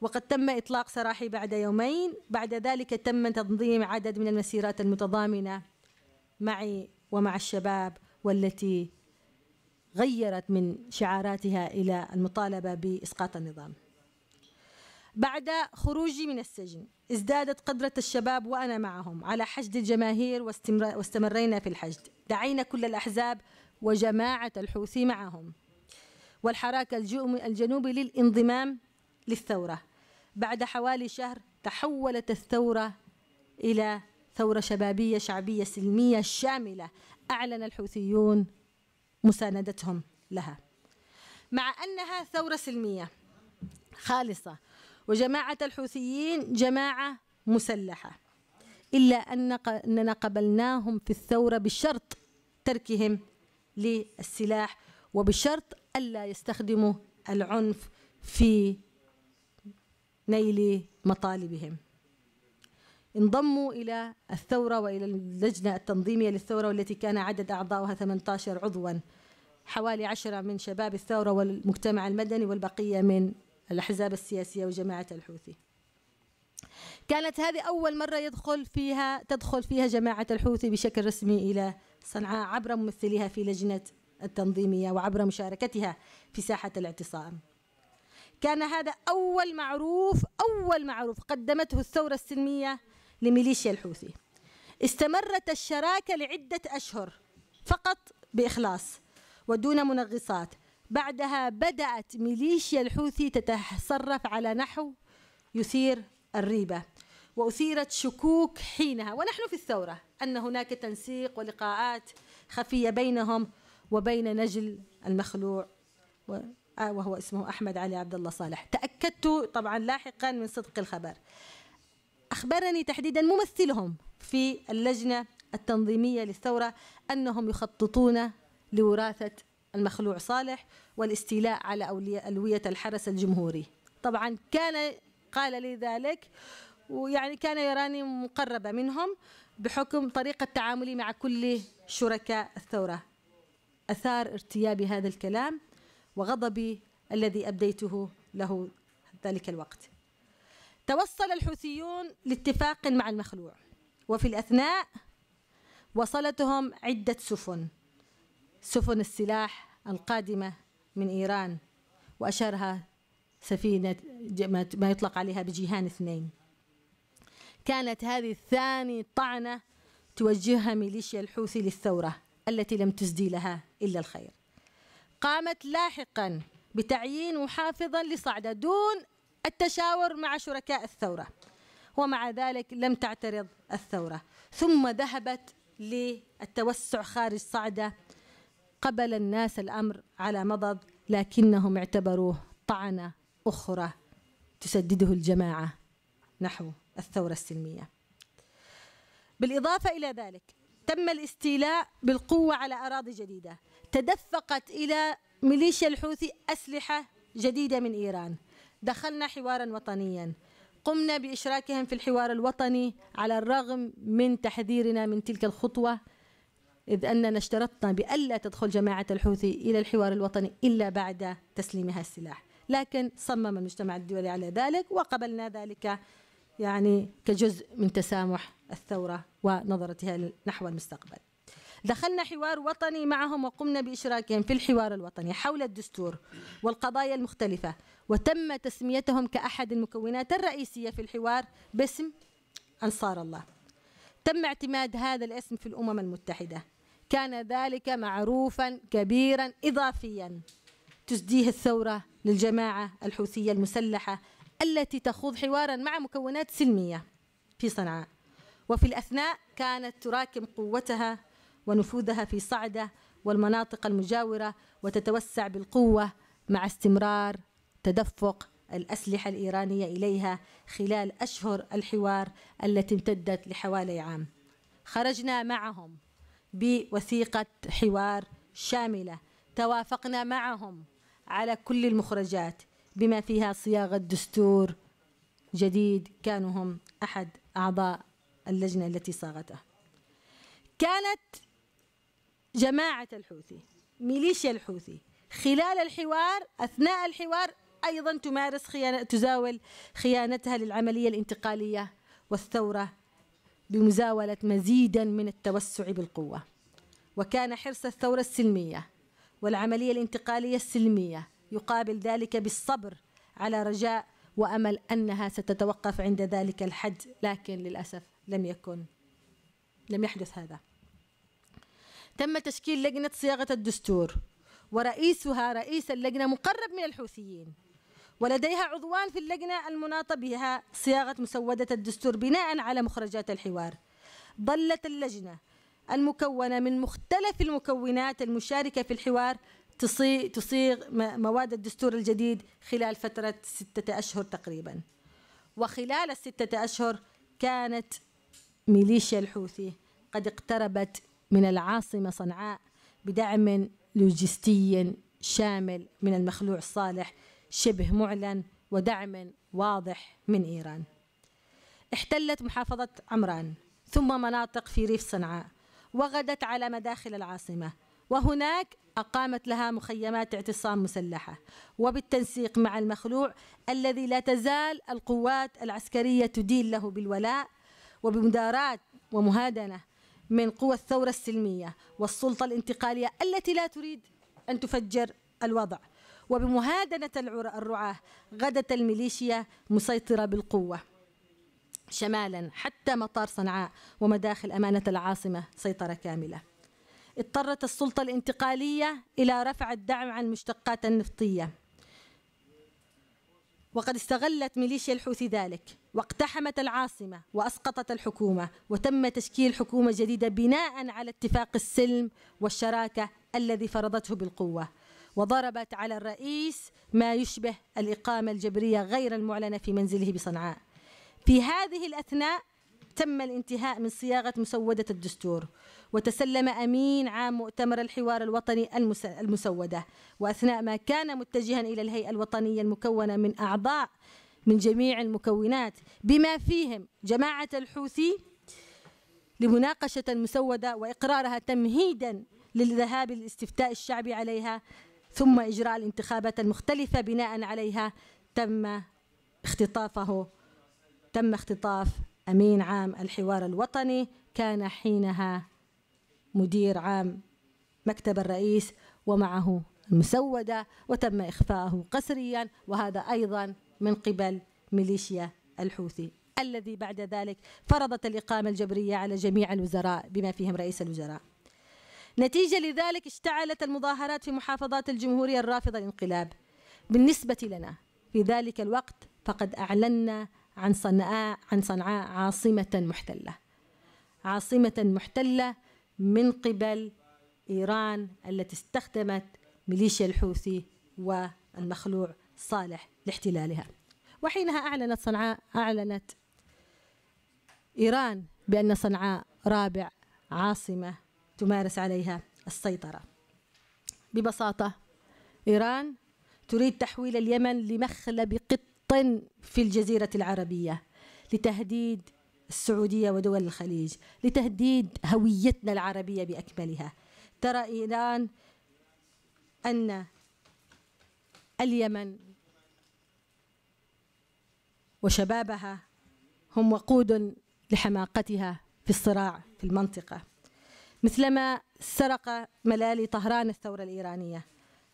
وقد تم إطلاق سراحي بعد يومين بعد ذلك تم تنظيم عدد من المسيرات المتضامنة معي ومع الشباب والتي غيرت من شعاراتها إلى المطالبة بإسقاط النظام بعد خروجي من السجن ازدادت قدرة الشباب وأنا معهم على حشد الجماهير واستمرينا في الحشد دعينا كل الأحزاب وجماعة الحوثي معهم والحراك الجنوبي للانضمام للثورة بعد حوالي شهر تحولت الثورة إلى ثورة شبابية شعبية سلمية شاملة أعلن الحوثيون مساندتهم لها مع أنها ثورة سلمية خالصة وجماعة الحوثيين جماعة مسلحة إلا أننا قبلناهم في الثورة بشرط تركهم للسلاح وبشرط ألا يستخدموا العنف في نيل مطالبهم انضموا إلى الثورة وإلى اللجنة التنظيمية للثورة والتي كان عدد أعضاؤها 18 عضوا حوالي عشرة من شباب الثورة والمجتمع المدني والبقية من الأحزاب السياسية وجماعة الحوثي كانت هذه أول مرة يدخل فيها تدخل فيها جماعة الحوثي بشكل رسمي إلى صنعاء عبر ممثليها في لجنة التنظيمية وعبر مشاركتها في ساحة الاعتصام كان هذا أول معروف أول معروف قدمته الثورة السلمية لميليشيا الحوثي استمرت الشراكة لعدة أشهر فقط بإخلاص ودون منغصات بعدها بدأت ميليشيا الحوثي تتصرف على نحو يثير الريبة وأثيرت شكوك حينها ونحن في الثورة أن هناك تنسيق ولقاءات خفية بينهم وبين نجل المخلوع آه، وهو اسمه أحمد علي عبد الله صالح تأكدت طبعا لاحقا من صدق الخبر أخبرني تحديدا ممثلهم في اللجنة التنظيمية للثورة أنهم يخططون لوراثة المخلوع صالح والاستيلاء على ألوية الحرس الجمهوري طبعا كان قال لي ذلك ويعني كان يراني مقربة منهم بحكم طريقة تعاملي مع كل شركاء الثورة أثار ارتيابي هذا الكلام وغضبي الذي أبديته له ذلك الوقت توصل الحوثيون لاتفاق مع المخلوع وفي الأثناء وصلتهم عدة سفن سفن السلاح القادمة من إيران وأشارها سفينة ما يطلق عليها بجيهان اثنين كانت هذه الثاني طعنة توجهها ميليشيا الحوثي للثورة التي لم تزدي لها إلا الخير قامت لاحقا بتعيين محافظا لصعدة دون التشاور مع شركاء الثورة ومع ذلك لم تعترض الثورة ثم ذهبت للتوسع خارج صعدة قبل الناس الأمر على مضض لكنهم اعتبروه طعنة أخرى تسدده الجماعة نحو الثورة السلمية بالإضافة إلى ذلك تم الاستيلاء بالقوة على أراضي جديدة تدفقت إلى ميليشيا الحوثي أسلحة جديدة من إيران دخلنا حوارا وطنيا قمنا بإشراكهم في الحوار الوطني على الرغم من تحذيرنا من تلك الخطوة إذ أننا اشترطنا بألا تدخل جماعة الحوثي إلى الحوار الوطني إلا بعد تسليمها السلاح لكن صمم المجتمع الدولي على ذلك وقبلنا ذلك يعني كجزء من تسامح الثورة ونظرتها نحو المستقبل دخلنا حوار وطني معهم وقمنا بإشراكهم في الحوار الوطني حول الدستور والقضايا المختلفة وتم تسميتهم كأحد المكونات الرئيسية في الحوار باسم أنصار الله تم اعتماد هذا الاسم في الأمم المتحدة كان ذلك معروفا كبيرا إضافيا تسديه الثورة للجماعة الحوثية المسلحة التي تخوض حوارا مع مكونات سلمية في صنعاء وفي الأثناء كانت تراكم قوتها ونفوذها في صعدة والمناطق المجاورة وتتوسع بالقوة مع استمرار تدفق الأسلحة الإيرانية إليها خلال أشهر الحوار التي امتدت لحوالي عام خرجنا معهم بوثيقة حوار شاملة توافقنا معهم على كل المخرجات بما فيها صياغة دستور جديد كانوا هم أحد أعضاء اللجنة التي صاغته كانت جماعة الحوثي ميليشيا الحوثي خلال الحوار أثناء الحوار أيضا تمارس خيانة تزاول خيانتها للعملية الانتقالية والثورة بمزاولة مزيدا من التوسع بالقوة وكان حرص الثورة السلمية والعملية الانتقالية السلمية يقابل ذلك بالصبر على رجاء وأمل أنها ستتوقف عند ذلك الحد لكن للأسف لم يكن لم يحدث هذا تم تشكيل لجنة صياغة الدستور ورئيسها رئيس اللجنة مقرب من الحوثيين ولديها عضوان في اللجنة المناطة بها صياغة مسودة الدستور بناء على مخرجات الحوار ظلت اللجنة المكونة من مختلف المكونات المشاركة في الحوار تصيغ مواد الدستور الجديد خلال فترة ستة أشهر تقريبا وخلال الستة أشهر كانت ميليشيا الحوثي قد اقتربت من العاصمة صنعاء بدعم لوجستي شامل من المخلوع الصالح شبه معلن ودعم واضح من إيران احتلت محافظة عمران ثم مناطق في ريف صنعاء وغدت على مداخل العاصمة وهناك أقامت لها مخيمات اعتصام مسلحة وبالتنسيق مع المخلوع الذي لا تزال القوات العسكرية تدين له بالولاء وبمدارات ومهادنة من قوى الثورة السلمية والسلطة الانتقالية التي لا تريد أن تفجر الوضع وبمهادنة الرعاة غدت الميليشيا مسيطرة بالقوة شمالا حتى مطار صنعاء ومداخل أمانة العاصمة سيطرة كاملة اضطرت السلطة الانتقالية إلى رفع الدعم عن المشتقات النفطية وقد استغلت ميليشيا الحوثي ذلك واقتحمت العاصمة وأسقطت الحكومة وتم تشكيل حكومة جديدة بناء على اتفاق السلم والشراكة الذي فرضته بالقوة وضربت على الرئيس ما يشبه الإقامة الجبرية غير المعلنة في منزله بصنعاء في هذه الأثناء تم الانتهاء من صياغة مسودة الدستور وتسلم أمين عام مؤتمر الحوار الوطني المسودة وأثناء ما كان متجها إلى الهيئة الوطنية المكونة من أعضاء من جميع المكونات بما فيهم جماعة الحوثي لمناقشة المسودة وإقرارها تمهيدا للذهاب للاستفتاء الشعبي عليها ثم إجراء الانتخابات المختلفة بناء عليها تم اختطافه تم اختطاف أمين عام الحوار الوطني كان حينها مدير عام مكتب الرئيس ومعه المسودة وتم إخفاءه قسريا وهذا أيضا من قبل ميليشيا الحوثي الذي بعد ذلك فرضت الإقامة الجبرية على جميع الوزراء بما فيهم رئيس الوزراء نتيجة لذلك اشتعلت المظاهرات في محافظات الجمهورية الرافضة للانقلاب بالنسبة لنا في ذلك الوقت فقد أعلنا عن صنعاء عن صنعاء عاصمة محتلة عاصمة محتلة من قبل إيران التي استخدمت ميليشيا الحوثي والمخلوع صالح لاحتلالها وحينها أعلنت صنعاء أعلنت إيران بأن صنعاء رابع عاصمة تمارس عليها السيطرة ببساطة إيران تريد تحويل اليمن لمخلب قط في الجزيرة العربية لتهديد السعودية ودول الخليج لتهديد هويتنا العربية بأكملها ترى إيران أن اليمن وشبابها هم وقود لحماقتها في الصراع في المنطقه مثلما سرق ملالي طهران الثورة الإيرانية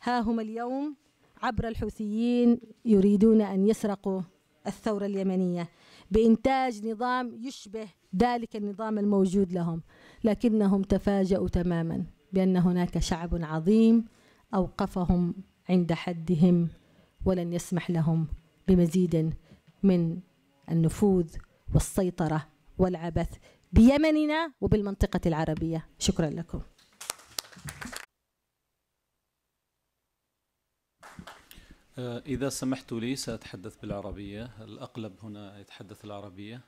ها هم اليوم عبر الحوثيين يريدون أن يسرقوا الثورة اليمنية بإنتاج نظام يشبه ذلك النظام الموجود لهم لكنهم تفاجأوا تماما بأن هناك شعب عظيم أوقفهم عند حدهم ولن يسمح لهم بمزيد من النفوذ والسيطرة والعبث بيمننا وبالمنطقة العربية شكرا لكم آه، إذا سمحت لي سأتحدث بالعربية الأقلب هنا يتحدث العربية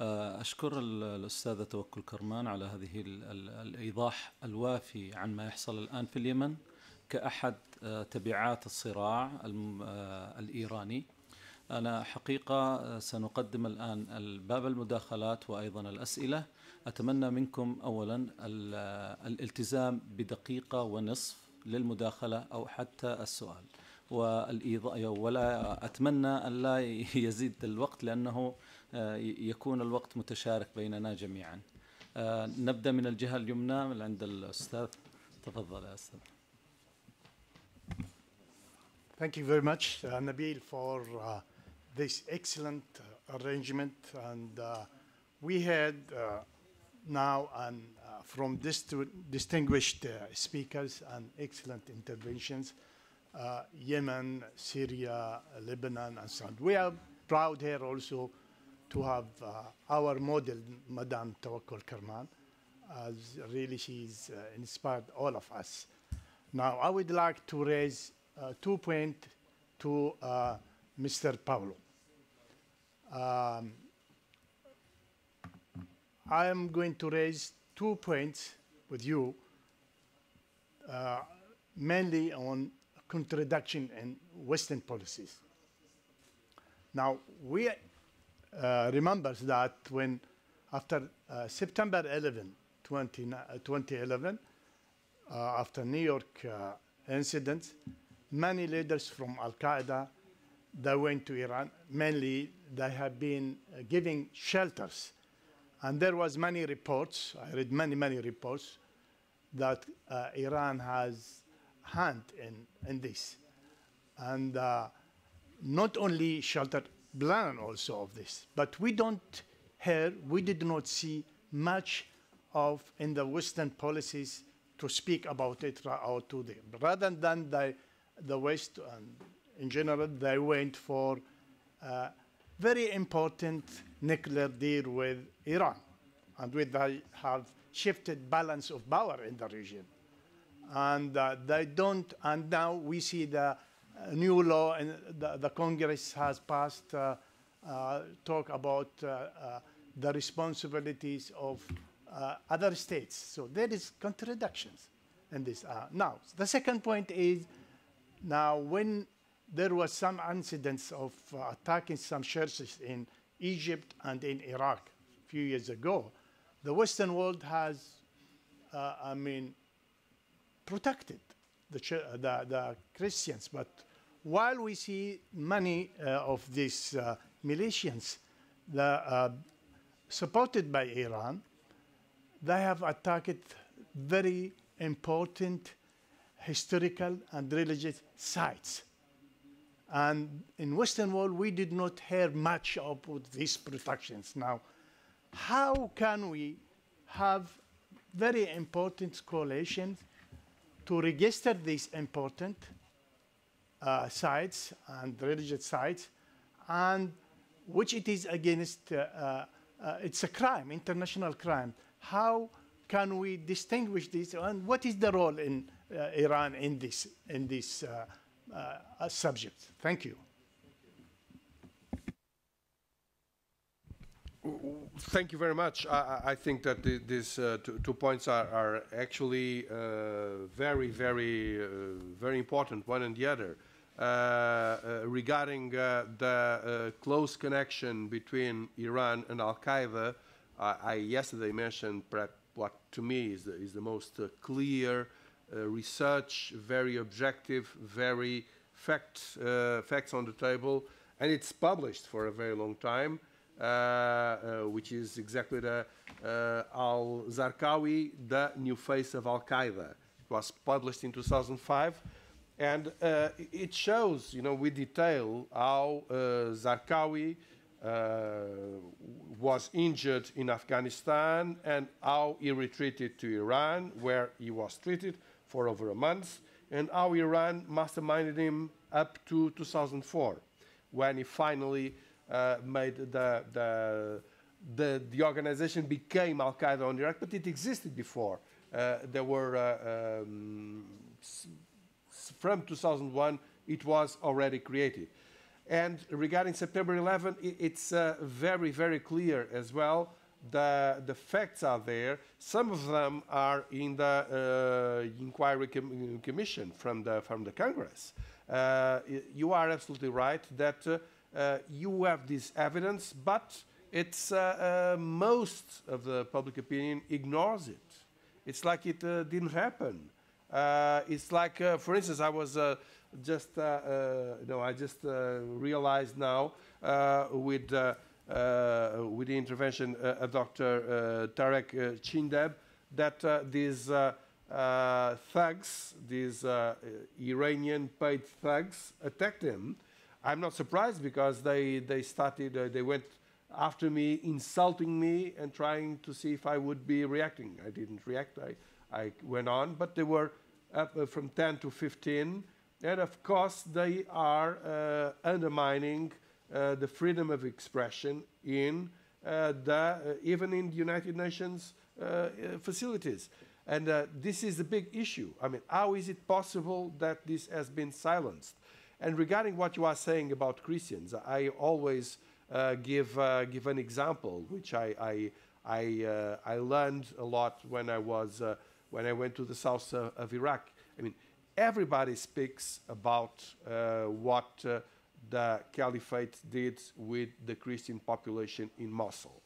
آه، أشكر الأستاذة توكل كرمان على هذه الإيضاح الوافي عن ما يحصل الآن في اليمن كأحد آه، تبعات الصراع الإيراني أنا حقيقة آه، سنقدم الآن الباب المداخلات وأيضا الأسئلة أتمنى منكم أولا آه، الالتزام بدقيقة ونصف للمداخلة أو حتى السؤال والإيضاء ولا أتمنى أن لا يزيد الوقت لأنه آه، يكون الوقت متشارك بيننا جميعا نبدأ من الجهة اليمنى عند الأستاذ تفضل يا أستاذ Thank you very much, uh, Nabil, for uh, this excellent arrangement. And uh, we had uh, now and uh, from distinguished speakers and excellent interventions, Yemen, Syria, Lebanon, and so on. We are proud here also to have our model, Madame Tawakkol Karman, as really she's uh, inspired all of us. Now, I would like to raise uh, two points to uh, Mr. Pablo. Um, I am going to raise two points with you, uh, mainly on contradiction in Western policies. Now, we uh, remember that when after uh, September 11, 2011, uh, uh, after New York uh, incidents, many leaders from Al-Qaeda that went to Iran, mainly they have been uh, giving shelters. And there was many reports, I read many, many reports, that uh, Iran has hand in, in this. And uh, not only shelter plan also of this, but we don't hear, we did not see much of in the Western policies to speak about it or to the, rather than the, the West and in general, they went for a very important nuclear deal with Iran, and with they have shifted balance of power in the region. And uh, they don't, and now we see the uh, new law and the, the Congress has passed uh, uh talk about uh, the responsibilities of other states. So there is contradictions in this. now, the second point is now when there was some incidents of uh, attacking some churches in Egypt and in Iraq a few years ago. The Western world has, uh, I mean, protected the, uh, the, the, Christians. But while we see many uh, of these uh, militias the, uh, supported by Iran, they have attacked very important historical and religious sites and in Western world, we did not hear much about these protections. Now, how can we have very important coalitions to register these important uh, sites and religious sites, and which it is against, uh, uh, uh it's a crime, international crime. How can we distinguish this, and what is the role in uh, Iran in this, in this uh, uh, subject. Thank you. Thank you very much. I, I think that the, these uh, two, two, points are, are actually uh, very, very, uh, very important, one and the other. Uh, uh, regarding uh, the close connection between Iran and Al Qaeda, I yesterday mentioned what to me is the, is the most clear uh, research, very objective, very facts, uh, facts on the table, and it's published for a very long time, uh, which is exactly the Al Zarqawi, the new face of Al Qaeda. It was published in 2005. And uh, it shows, you know, with detail how uh, Zarqawi uh, was injured in Afghanistan and how he retreated to Iran, where he was treated, for over a month, and how Iran masterminded him up to 2004, when he finally uh, made the, the, the, the, organization became Al Qaeda in Iraq, but it existed before. Uh, there were, uh, um, from 2001, it was already created. And regarding September 11, it's uh, very, very clear as well the, the facts are there. Some of them are in the uh, inquiry com commission from the, from the Congress. Uh, you are absolutely right that uh, you have this evidence, but it's uh, uh, most of the public opinion ignores it. It's like it uh, didn't happen. it's like, for instance, I was just, no, I just realized now with uh, with the intervention uh, of Dr. Uh, Tarek Chindeb, that these thugs, these Iranian paid thugs, attacked him. I'm not surprised because they, they started, uh, they went after me, insulting me and trying to see if I would be reacting. I didn't react, I, I went on, but they were up uh, from 10 to 15. And of course, they are uh, undermining uh, the freedom of expression in uh, the, uh, even in the United Nations facilities. And this is a big issue. I mean, how is it possible that this has been silenced? And regarding what you are saying about Christians, I always uh, give uh, give an example, which I I I, uh, I, learned a lot when I was when I went to the south of Iraq. I mean, everybody speaks about what the caliphate did with the Christian population in Mosul.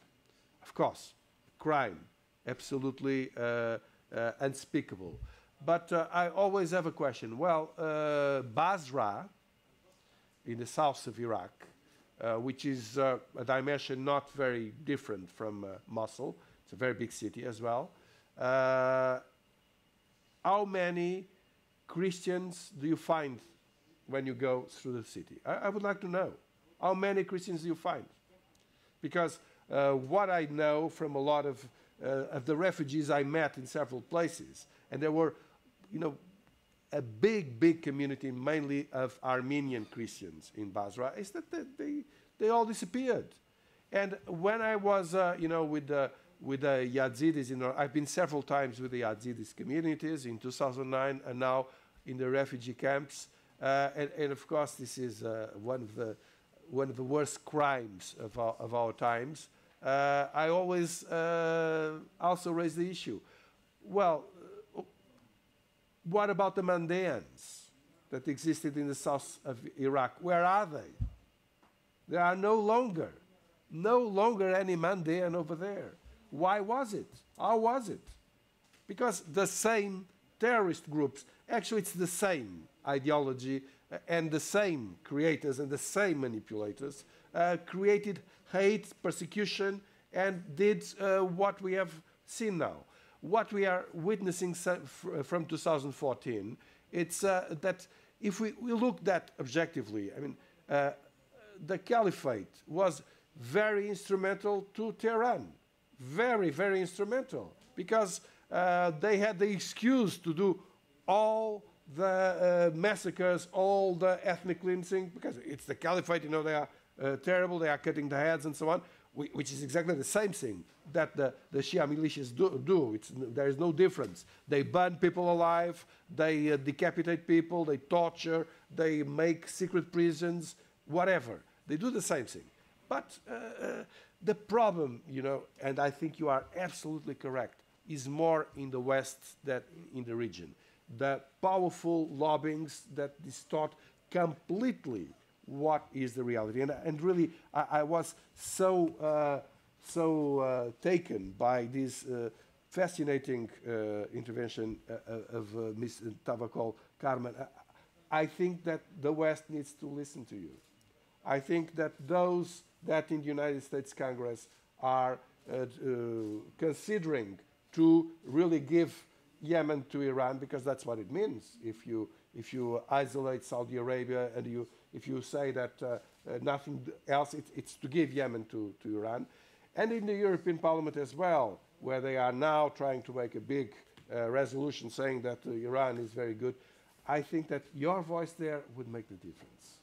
Of course, crime, absolutely uh, uh, unspeakable. But uh, I always have a question. Well, uh, Basra, in the south of Iraq, uh, which is uh, a dimension not very different from Mosul, it's a very big city as well. how many Christians do you find when you go through the city. I, I would like to know how many Christians you find. Because uh, what I know from a lot of, uh, of the refugees I met in several places, and there were, you know, a big, big community, mainly of Armenian Christians in Basra, is that they, they, they all disappeared. And when I was, uh, you know, with the, uh, with the Yazidis, in, I've been several times with the Yazidis communities in 2009 and now in the refugee camps, uh, and, and, of course, this is uh, one of the one of the worst crimes of our, of our times. Uh, I always also raise the issue. Well, what about the Mandeans that existed in the south of Iraq? Where are they? There are no longer, no longer any Mandean over there. Why was it? How was it? Because the same terrorist groups, actually, it's the same ideology uh, and the same creators and the same manipulators uh, created hate, persecution, and did uh, what we have seen now. What we are witnessing uh, from 2014, it's uh, that if we, we looked at objectively, I mean, uh, the caliphate was very instrumental to Tehran, very, very instrumental, because they had the excuse to do all the uh, massacres, all the ethnic cleansing, because it's the caliphate, you know, they are uh, terrible, they are cutting the heads and so on, which is exactly the same thing that the, the Shia militias do. do. there is no difference. They burn people alive, they uh, decapitate people, they torture, they make secret prisons, whatever. They do the same thing. But uh, uh, the problem, you know, and I think you are absolutely correct, is more in the West than in the region the powerful lobbyings that distort completely what is the reality. And, and really, I, I was so, uh, so uh, taken by this uh, fascinating uh, intervention uh, uh, of uh, Ms. Tabacol Carmen. I think that the West needs to listen to you. I think that those that in the United States Congress are considering to really give Yemen to Iran because that's what it means. If you if you isolate Saudi Arabia and you if you say that uh, uh, nothing else, it, it's to give Yemen to, to Iran, and in the European Parliament as well, where they are now trying to make a big uh, resolution saying that uh, Iran is very good. I think that your voice there would make the difference,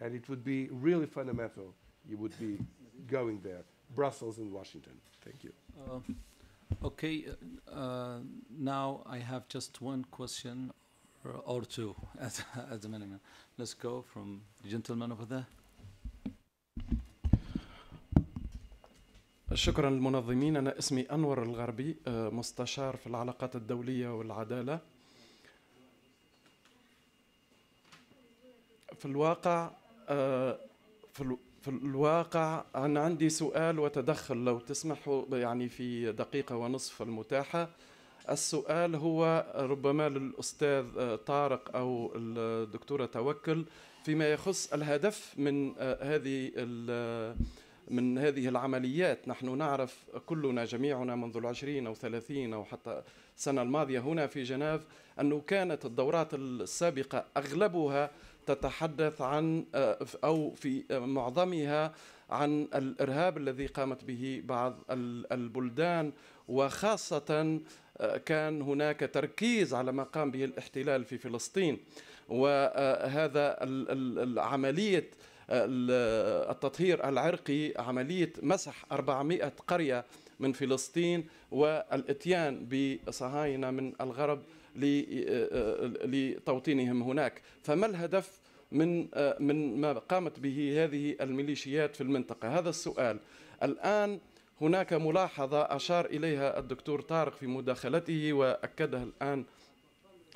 and it would be really fundamental. You would be going there, Brussels and Washington. Thank you. Uh, Okay, uh, now I have just one question or, or two at, at the minimum. Let's go from the gentleman over there. شكرا للمنظمين أنا اسمي أنور الغربي مستشار في العلاقات الدولية والعدالة في الواقع في في الواقع أنا عندي سؤال وتدخل لو تسمحوا يعني في دقيقة ونصف المتاحة السؤال هو ربما للأستاذ طارق أو الدكتورة توكل فيما يخص الهدف من هذه من هذه العمليات نحن نعرف كلنا جميعنا منذ العشرين أو ثلاثين أو حتى السنة الماضية هنا في جنيف أنه كانت الدورات السابقة أغلبها تتحدث عن آه، او في آه، معظمها عن الارهاب الذي قامت به بعض البلدان وخاصه آه، كان هناك تركيز على ما قام به الاحتلال في فلسطين وهذا عمليه التطهير العرقي عمليه مسح 400 قريه من فلسطين والاتيان بصهاينه من الغرب آه، آه، لتوطينهم هناك فما الهدف من آه، من ما قامت به هذه الميليشيات في المنطقه هذا السؤال الان هناك ملاحظه اشار اليها الدكتور طارق في مداخلته واكدها الان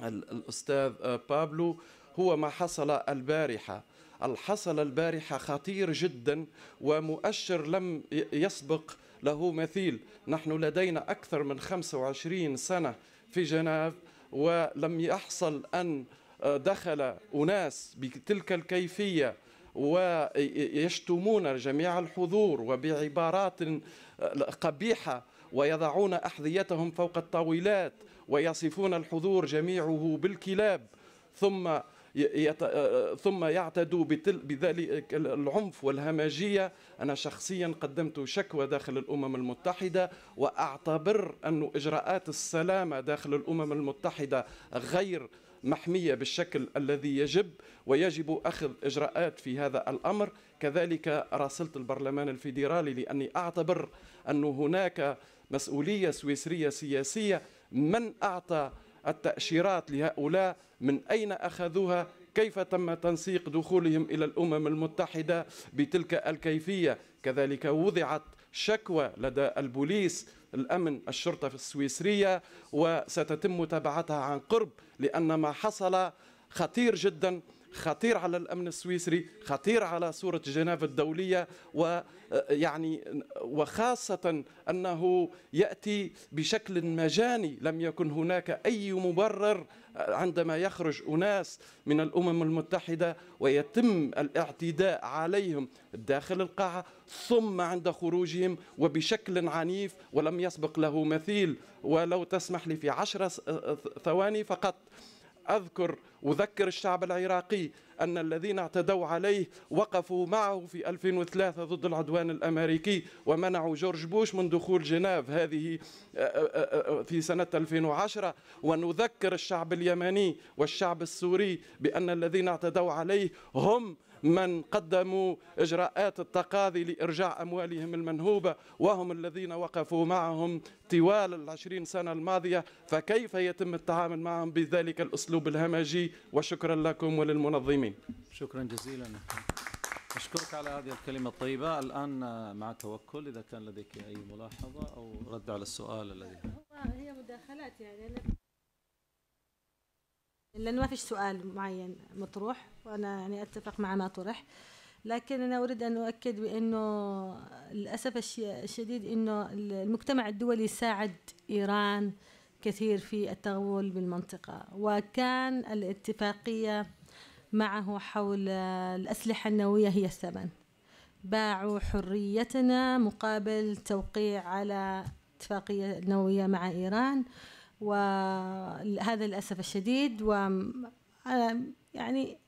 الاستاذ بابلو هو ما حصل البارحه الحصل البارحه خطير جدا ومؤشر لم يسبق له مثيل نحن لدينا اكثر من 25 سنه في جنيف ولم يحصل أن آه، دخل أناس بتلك الكيفية ويشتمون جميع الحضور وبعبارات آه، قبيحة ويضعون أحذيتهم فوق الطاولات ويصفون الحضور جميعه بالكلاب ثم يت... آه، آه، ثم يعتدوا بتل... بذلك العنف والهمجية أنا شخصيا قدمت شكوى داخل الأمم المتحدة وأعتبر أن إجراءات السلامة داخل الأمم المتحدة غير محميه بالشكل الذي يجب ويجب اخذ اجراءات في هذا الامر كذلك راسلت البرلمان الفيدرالي لاني اعتبر ان هناك مسؤوليه سويسريه سياسيه من اعطى التأشيرات لهؤلاء من أين أخذوها كيف تم تنسيق دخولهم إلى الأمم المتحدة بتلك الكيفية كذلك وضعت شكوى لدى البوليس الأمن الشرطة السويسرية وستتم متابعتها عن قرب لأن ما حصل خطير جدا خطير على الامن السويسري خطير على صوره جنيف الدوليه ويعني وخاصه انه ياتي بشكل مجاني لم يكن هناك اي مبرر عندما يخرج اناس من الامم المتحده ويتم الاعتداء عليهم داخل القاعه ثم عند خروجهم وبشكل عنيف ولم يسبق له مثيل ولو تسمح لي في عشر ثواني فقط أذكر أذكر الشعب العراقي أن الذين اعتدوا عليه وقفوا معه في 2003 ضد العدوان الأمريكي ومنعوا جورج بوش من دخول جنيف هذه آه، آه، آه، في سنة 2010 ونذكر الشعب اليمني والشعب السوري بأن الذين اعتدوا عليه هم من قدموا إجراءات التقاضي لإرجاع أموالهم المنهوبة وهم الذين وقفوا معهم طوال العشرين سنة الماضية فكيف يتم التعامل معهم بذلك الأسلوب الهمجي وشكرا لكم وللمنظمين شكرا جزيلا أشكرك على هذه الكلمة الطيبة الآن مع توكل إذا كان لديك أي ملاحظة أو رد على السؤال الذي هي مداخلات يعني لأن ما فيش سؤال معين مطروح وأنا يعني أتفق مع ما طرح لكن أنا أريد أن أؤكد بأنه للأسف الشديد أنه المجتمع الدولي ساعد إيران كثير في التغول بالمنطقة وكان الاتفاقية معه حول الأسلحة النووية هي الثمن باعوا حريتنا مقابل توقيع على اتفاقية نووية مع إيران وهذا للأسف الشديد و آه، يعني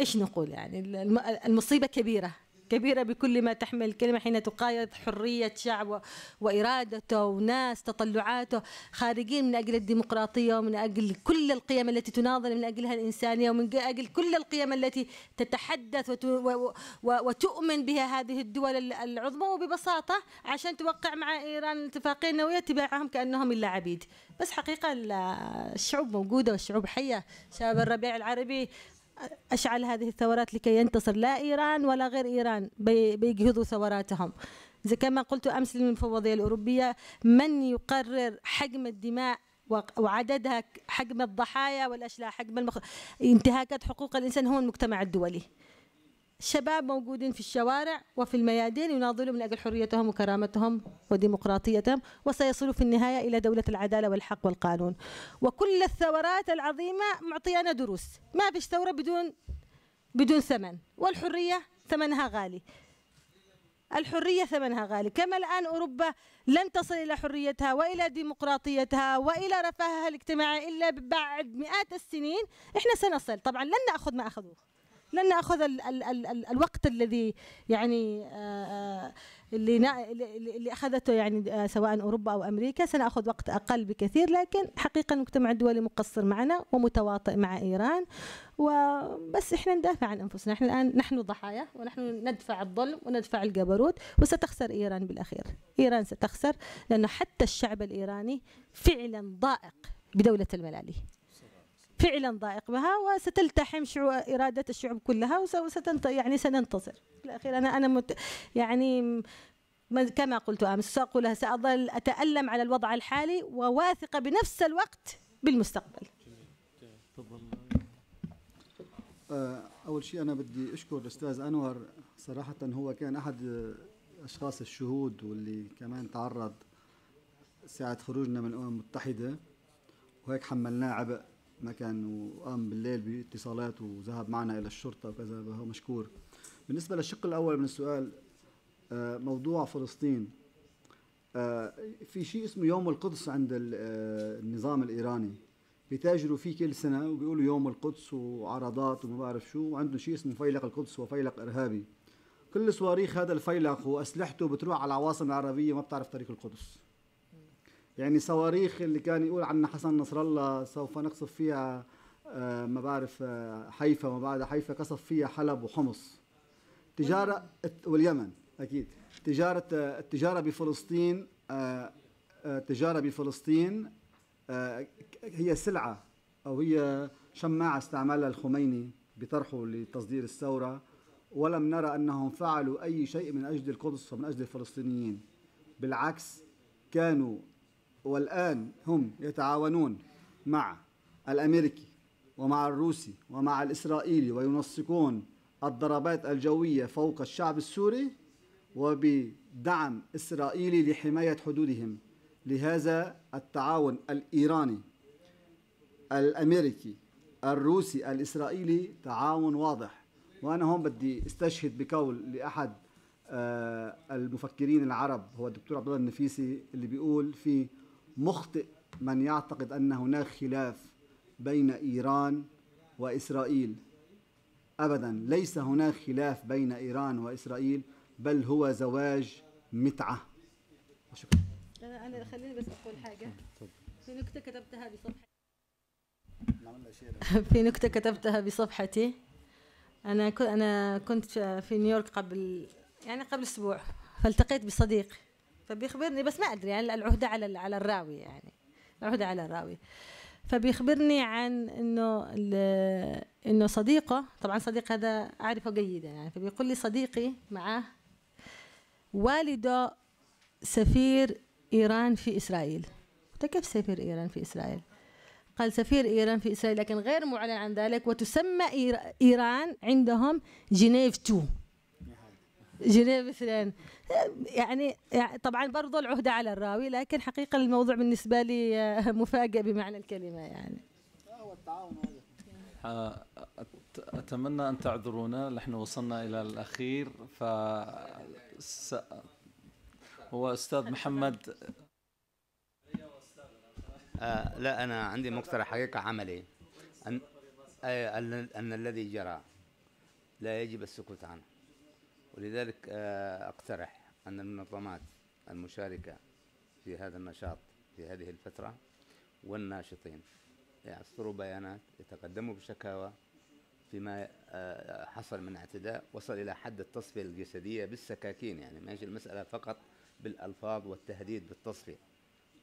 ايش نقول يعني المصيبه كبيره كبيرة بكل ما تحمل الكلمة حين تقايض حرية شعب وإرادته وناس تطلعاته خارجين من أجل الديمقراطية ومن أجل كل القيم التي تناضل من أجلها الإنسانية ومن أجل كل القيم التي تتحدث وتؤمن بها هذه الدول العظمى وببساطة عشان توقع مع إيران الاتفاقية النووية تباعهم كأنهم إلا عبيد بس حقيقة الشعوب موجودة والشعوب حية شباب الربيع العربي أشعل هذه الثورات لكي ينتصر لا إيران ولا غير إيران بيجهضوا ثوراتهم زي كما قلت أمس للمفوضية الأوروبية من يقرر حجم الدماء وعددها حجم الضحايا والأشلاء حجم المخ... انتهاكات حقوق الإنسان هو المجتمع الدولي شباب موجودين في الشوارع وفي الميادين يناضلون من أجل حريتهم وكرامتهم وديمقراطيتهم وسيصلوا في النهاية إلى دولة العدالة والحق والقانون وكل الثورات العظيمة معطيانا دروس ما فيش ثورة بدون بدون ثمن والحرية ثمنها غالي الحرية ثمنها غالي كما الآن أوروبا لن تصل إلى حريتها وإلى ديمقراطيتها وإلى رفاهها الاجتماعي إلا بعد مئات السنين إحنا سنصل طبعا لن نأخذ ما أخذوه لن ناخذ الـ الـ الـ الـ الوقت الذي يعني آه، آه، اللي اللي اخذته يعني آه، سواء اوروبا او امريكا سناخذ وقت اقل بكثير لكن حقيقه المجتمع الدولي مقصر معنا ومتواطئ مع ايران وبس احنا ندافع عن انفسنا احنا الان نحن ضحايا ونحن ندفع الظلم وندفع الجبروت وستخسر ايران بالاخير ايران ستخسر لانه حتى الشعب الايراني فعلا ضائق بدوله الملالي فعلا ضائق بها وستلتحم شعو إرادة الشعوب كلها وستنت يعني سننتصر في الأخير أنا أنا مت يعني كما قلت أمس سأقولها سأظل أتألم على الوضع الحالي وواثقة بنفس الوقت بالمستقبل أه، أول شيء أنا بدي أشكر الأستاذ أنور صراحة هو كان أحد أشخاص الشهود واللي كمان تعرض ساعة خروجنا من الأمم المتحدة وهيك حملناه عبء ما كان وقام بالليل باتصالات وذهب معنا إلى الشرطة وكذا فهو مشكور بالنسبة للشق الأول من السؤال آه، موضوع فلسطين آه، في شيء اسمه يوم القدس عند آه، النظام الإيراني بيتاجروا فيه كل سنة وبيقولوا يوم القدس وعرضات وما بعرف شو وعندهم شيء اسمه فيلق القدس وفيلق إرهابي كل صواريخ هذا الفيلق وأسلحته بتروح على العواصم العربية ما بتعرف طريق القدس يعني صواريخ اللي كان يقول عنها حسن نصر الله سوف نقصف فيها آه، ما بعرف آه، حيفا وما بعد حيفا قصف فيها حلب وحمص تجارة واليمن أكيد تجارة آه، التجارة بفلسطين التجارة بفلسطين هي سلعة أو هي شماعة استعملها الخميني بطرحه لتصدير الثورة ولم نرى أنهم فعلوا أي شيء من أجل القدس ومن أجل الفلسطينيين بالعكس كانوا والآن هم يتعاونون مع الأمريكي ومع الروسي ومع الإسرائيلي وينسقون الضربات الجوية فوق الشعب السوري وبدعم إسرائيلي لحماية حدودهم لهذا التعاون الإيراني الأمريكي الروسي الإسرائيلي تعاون واضح وأنا هون بدي استشهد بقول لأحد آه، المفكرين العرب هو الدكتور عبد الله النفيسي اللي بيقول في مخطئ من يعتقد أن هناك خلاف بين إيران وإسرائيل أبدا ليس هناك خلاف بين إيران وإسرائيل بل هو زواج متعة شكرا أنا أنا خليني بس أقول حاجة اه، في نكتة كتبتها بصفحة في نكتة كتبتها بصفحتي أنا أنا كنت في نيويورك قبل يعني قبل أسبوع فالتقيت بصديق فبيخبرني بس ما ادري يعني العهده على على الراوي يعني العهده على الراوي فبيخبرني عن انه انه صديقه طبعا صديق هذا اعرفه جيدا يعني فبيقول لي صديقي معاه والده سفير ايران في اسرائيل قلت كيف سفير ايران في اسرائيل؟ قال سفير ايران في اسرائيل لكن غير معلن عن ذلك وتسمى ايران عندهم جنيف 2 جنيه مثلين يعني،, يعني, طبعا برضو العهدة على الراوي لكن حقيقة الموضوع بالنسبة لي آه، مفاجئ بمعنى الكلمة يعني هو آه، التعاون هذا أتمنى أن تعذرونا نحن وصلنا إلى الأخير ف هو أستاذ محمد آه لا أنا عندي مقترح حقيقة عملي أن, آه، أن الذي جرى لا يجب السكوت عنه ولذلك آه، أقترح أن المنظمات المشاركة في هذا النشاط في هذه الفترة والناشطين يعصروا بيانات يتقدموا بشكاوى فيما آه، حصل من اعتداء وصل إلى حد التصفية الجسدية بالسكاكين يعني ماشي المسألة فقط بالألفاظ والتهديد بالتصفية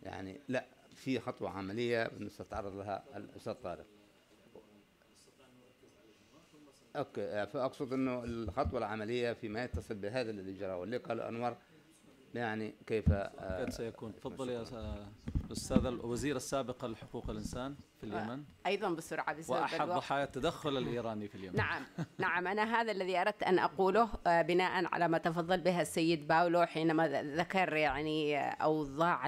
يعني لا في خطوة عملية نستعرض لها الأستاذ طارق اوكي آه، فاقصد انه الخطوه العمليه فيما يتصل بهذا الذي جرى واللقاء انور يعني آه، كيف سيكون تفضل يا استاذ الوزير السابق لحقوق الانسان في اليمن أيضا بسرعة بسبب وأحد ضحايا التدخل الإيراني في اليمن نعم نعم أنا هذا الذي أردت أن أقوله آه، بناء على ما تفضل به السيد باولو حينما ذكر يعني آه، أوضاع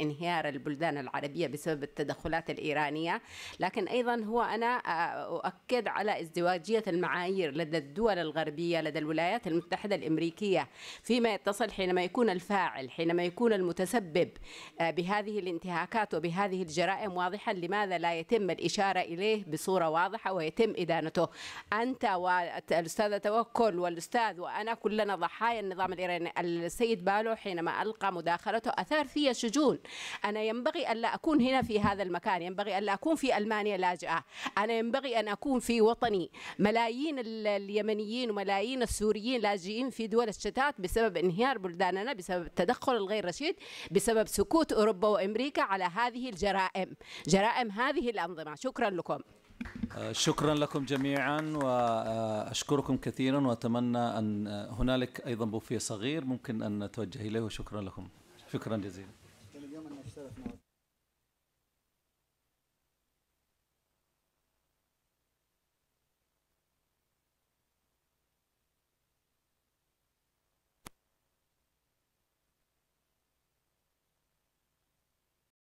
انهيار البلدان العربية بسبب التدخلات الإيرانية لكن أيضا هو أنا آه، أؤكد على ازدواجية المعايير لدى الدول الغربية لدى الولايات المتحدة الأمريكية فيما يتصل حينما يكون الفاعل حينما يكون المتسبب بهذه الانتهاكات وبهذه الجرائم واضحا لماذا هذا لا يتم الإشارة إليه بصورة واضحة ويتم إدانته أنت والأستاذة توكل والأستاذ وأنا كلنا ضحايا النظام الإيراني السيد بالو حينما ألقى مداخلته أثار في شجون أنا ينبغي ألا أكون هنا في هذا المكان ينبغي ألا أكون في ألمانيا لاجئة أنا ينبغي أن أكون في وطني ملايين اليمنيين وملايين السوريين لاجئين في دول الشتات بسبب انهيار بلداننا بسبب التدخل الغير رشيد بسبب سكوت أوروبا وأمريكا على هذه الجرائم جرائم هذه الأنظمة شكرا لكم آه، شكرا لكم جميعا واشكركم كثيرا واتمنى ان آه، هنالك ايضا بوفيه صغير ممكن ان نتوجه اليه وشكرا لكم شكرا جزيلا اليوم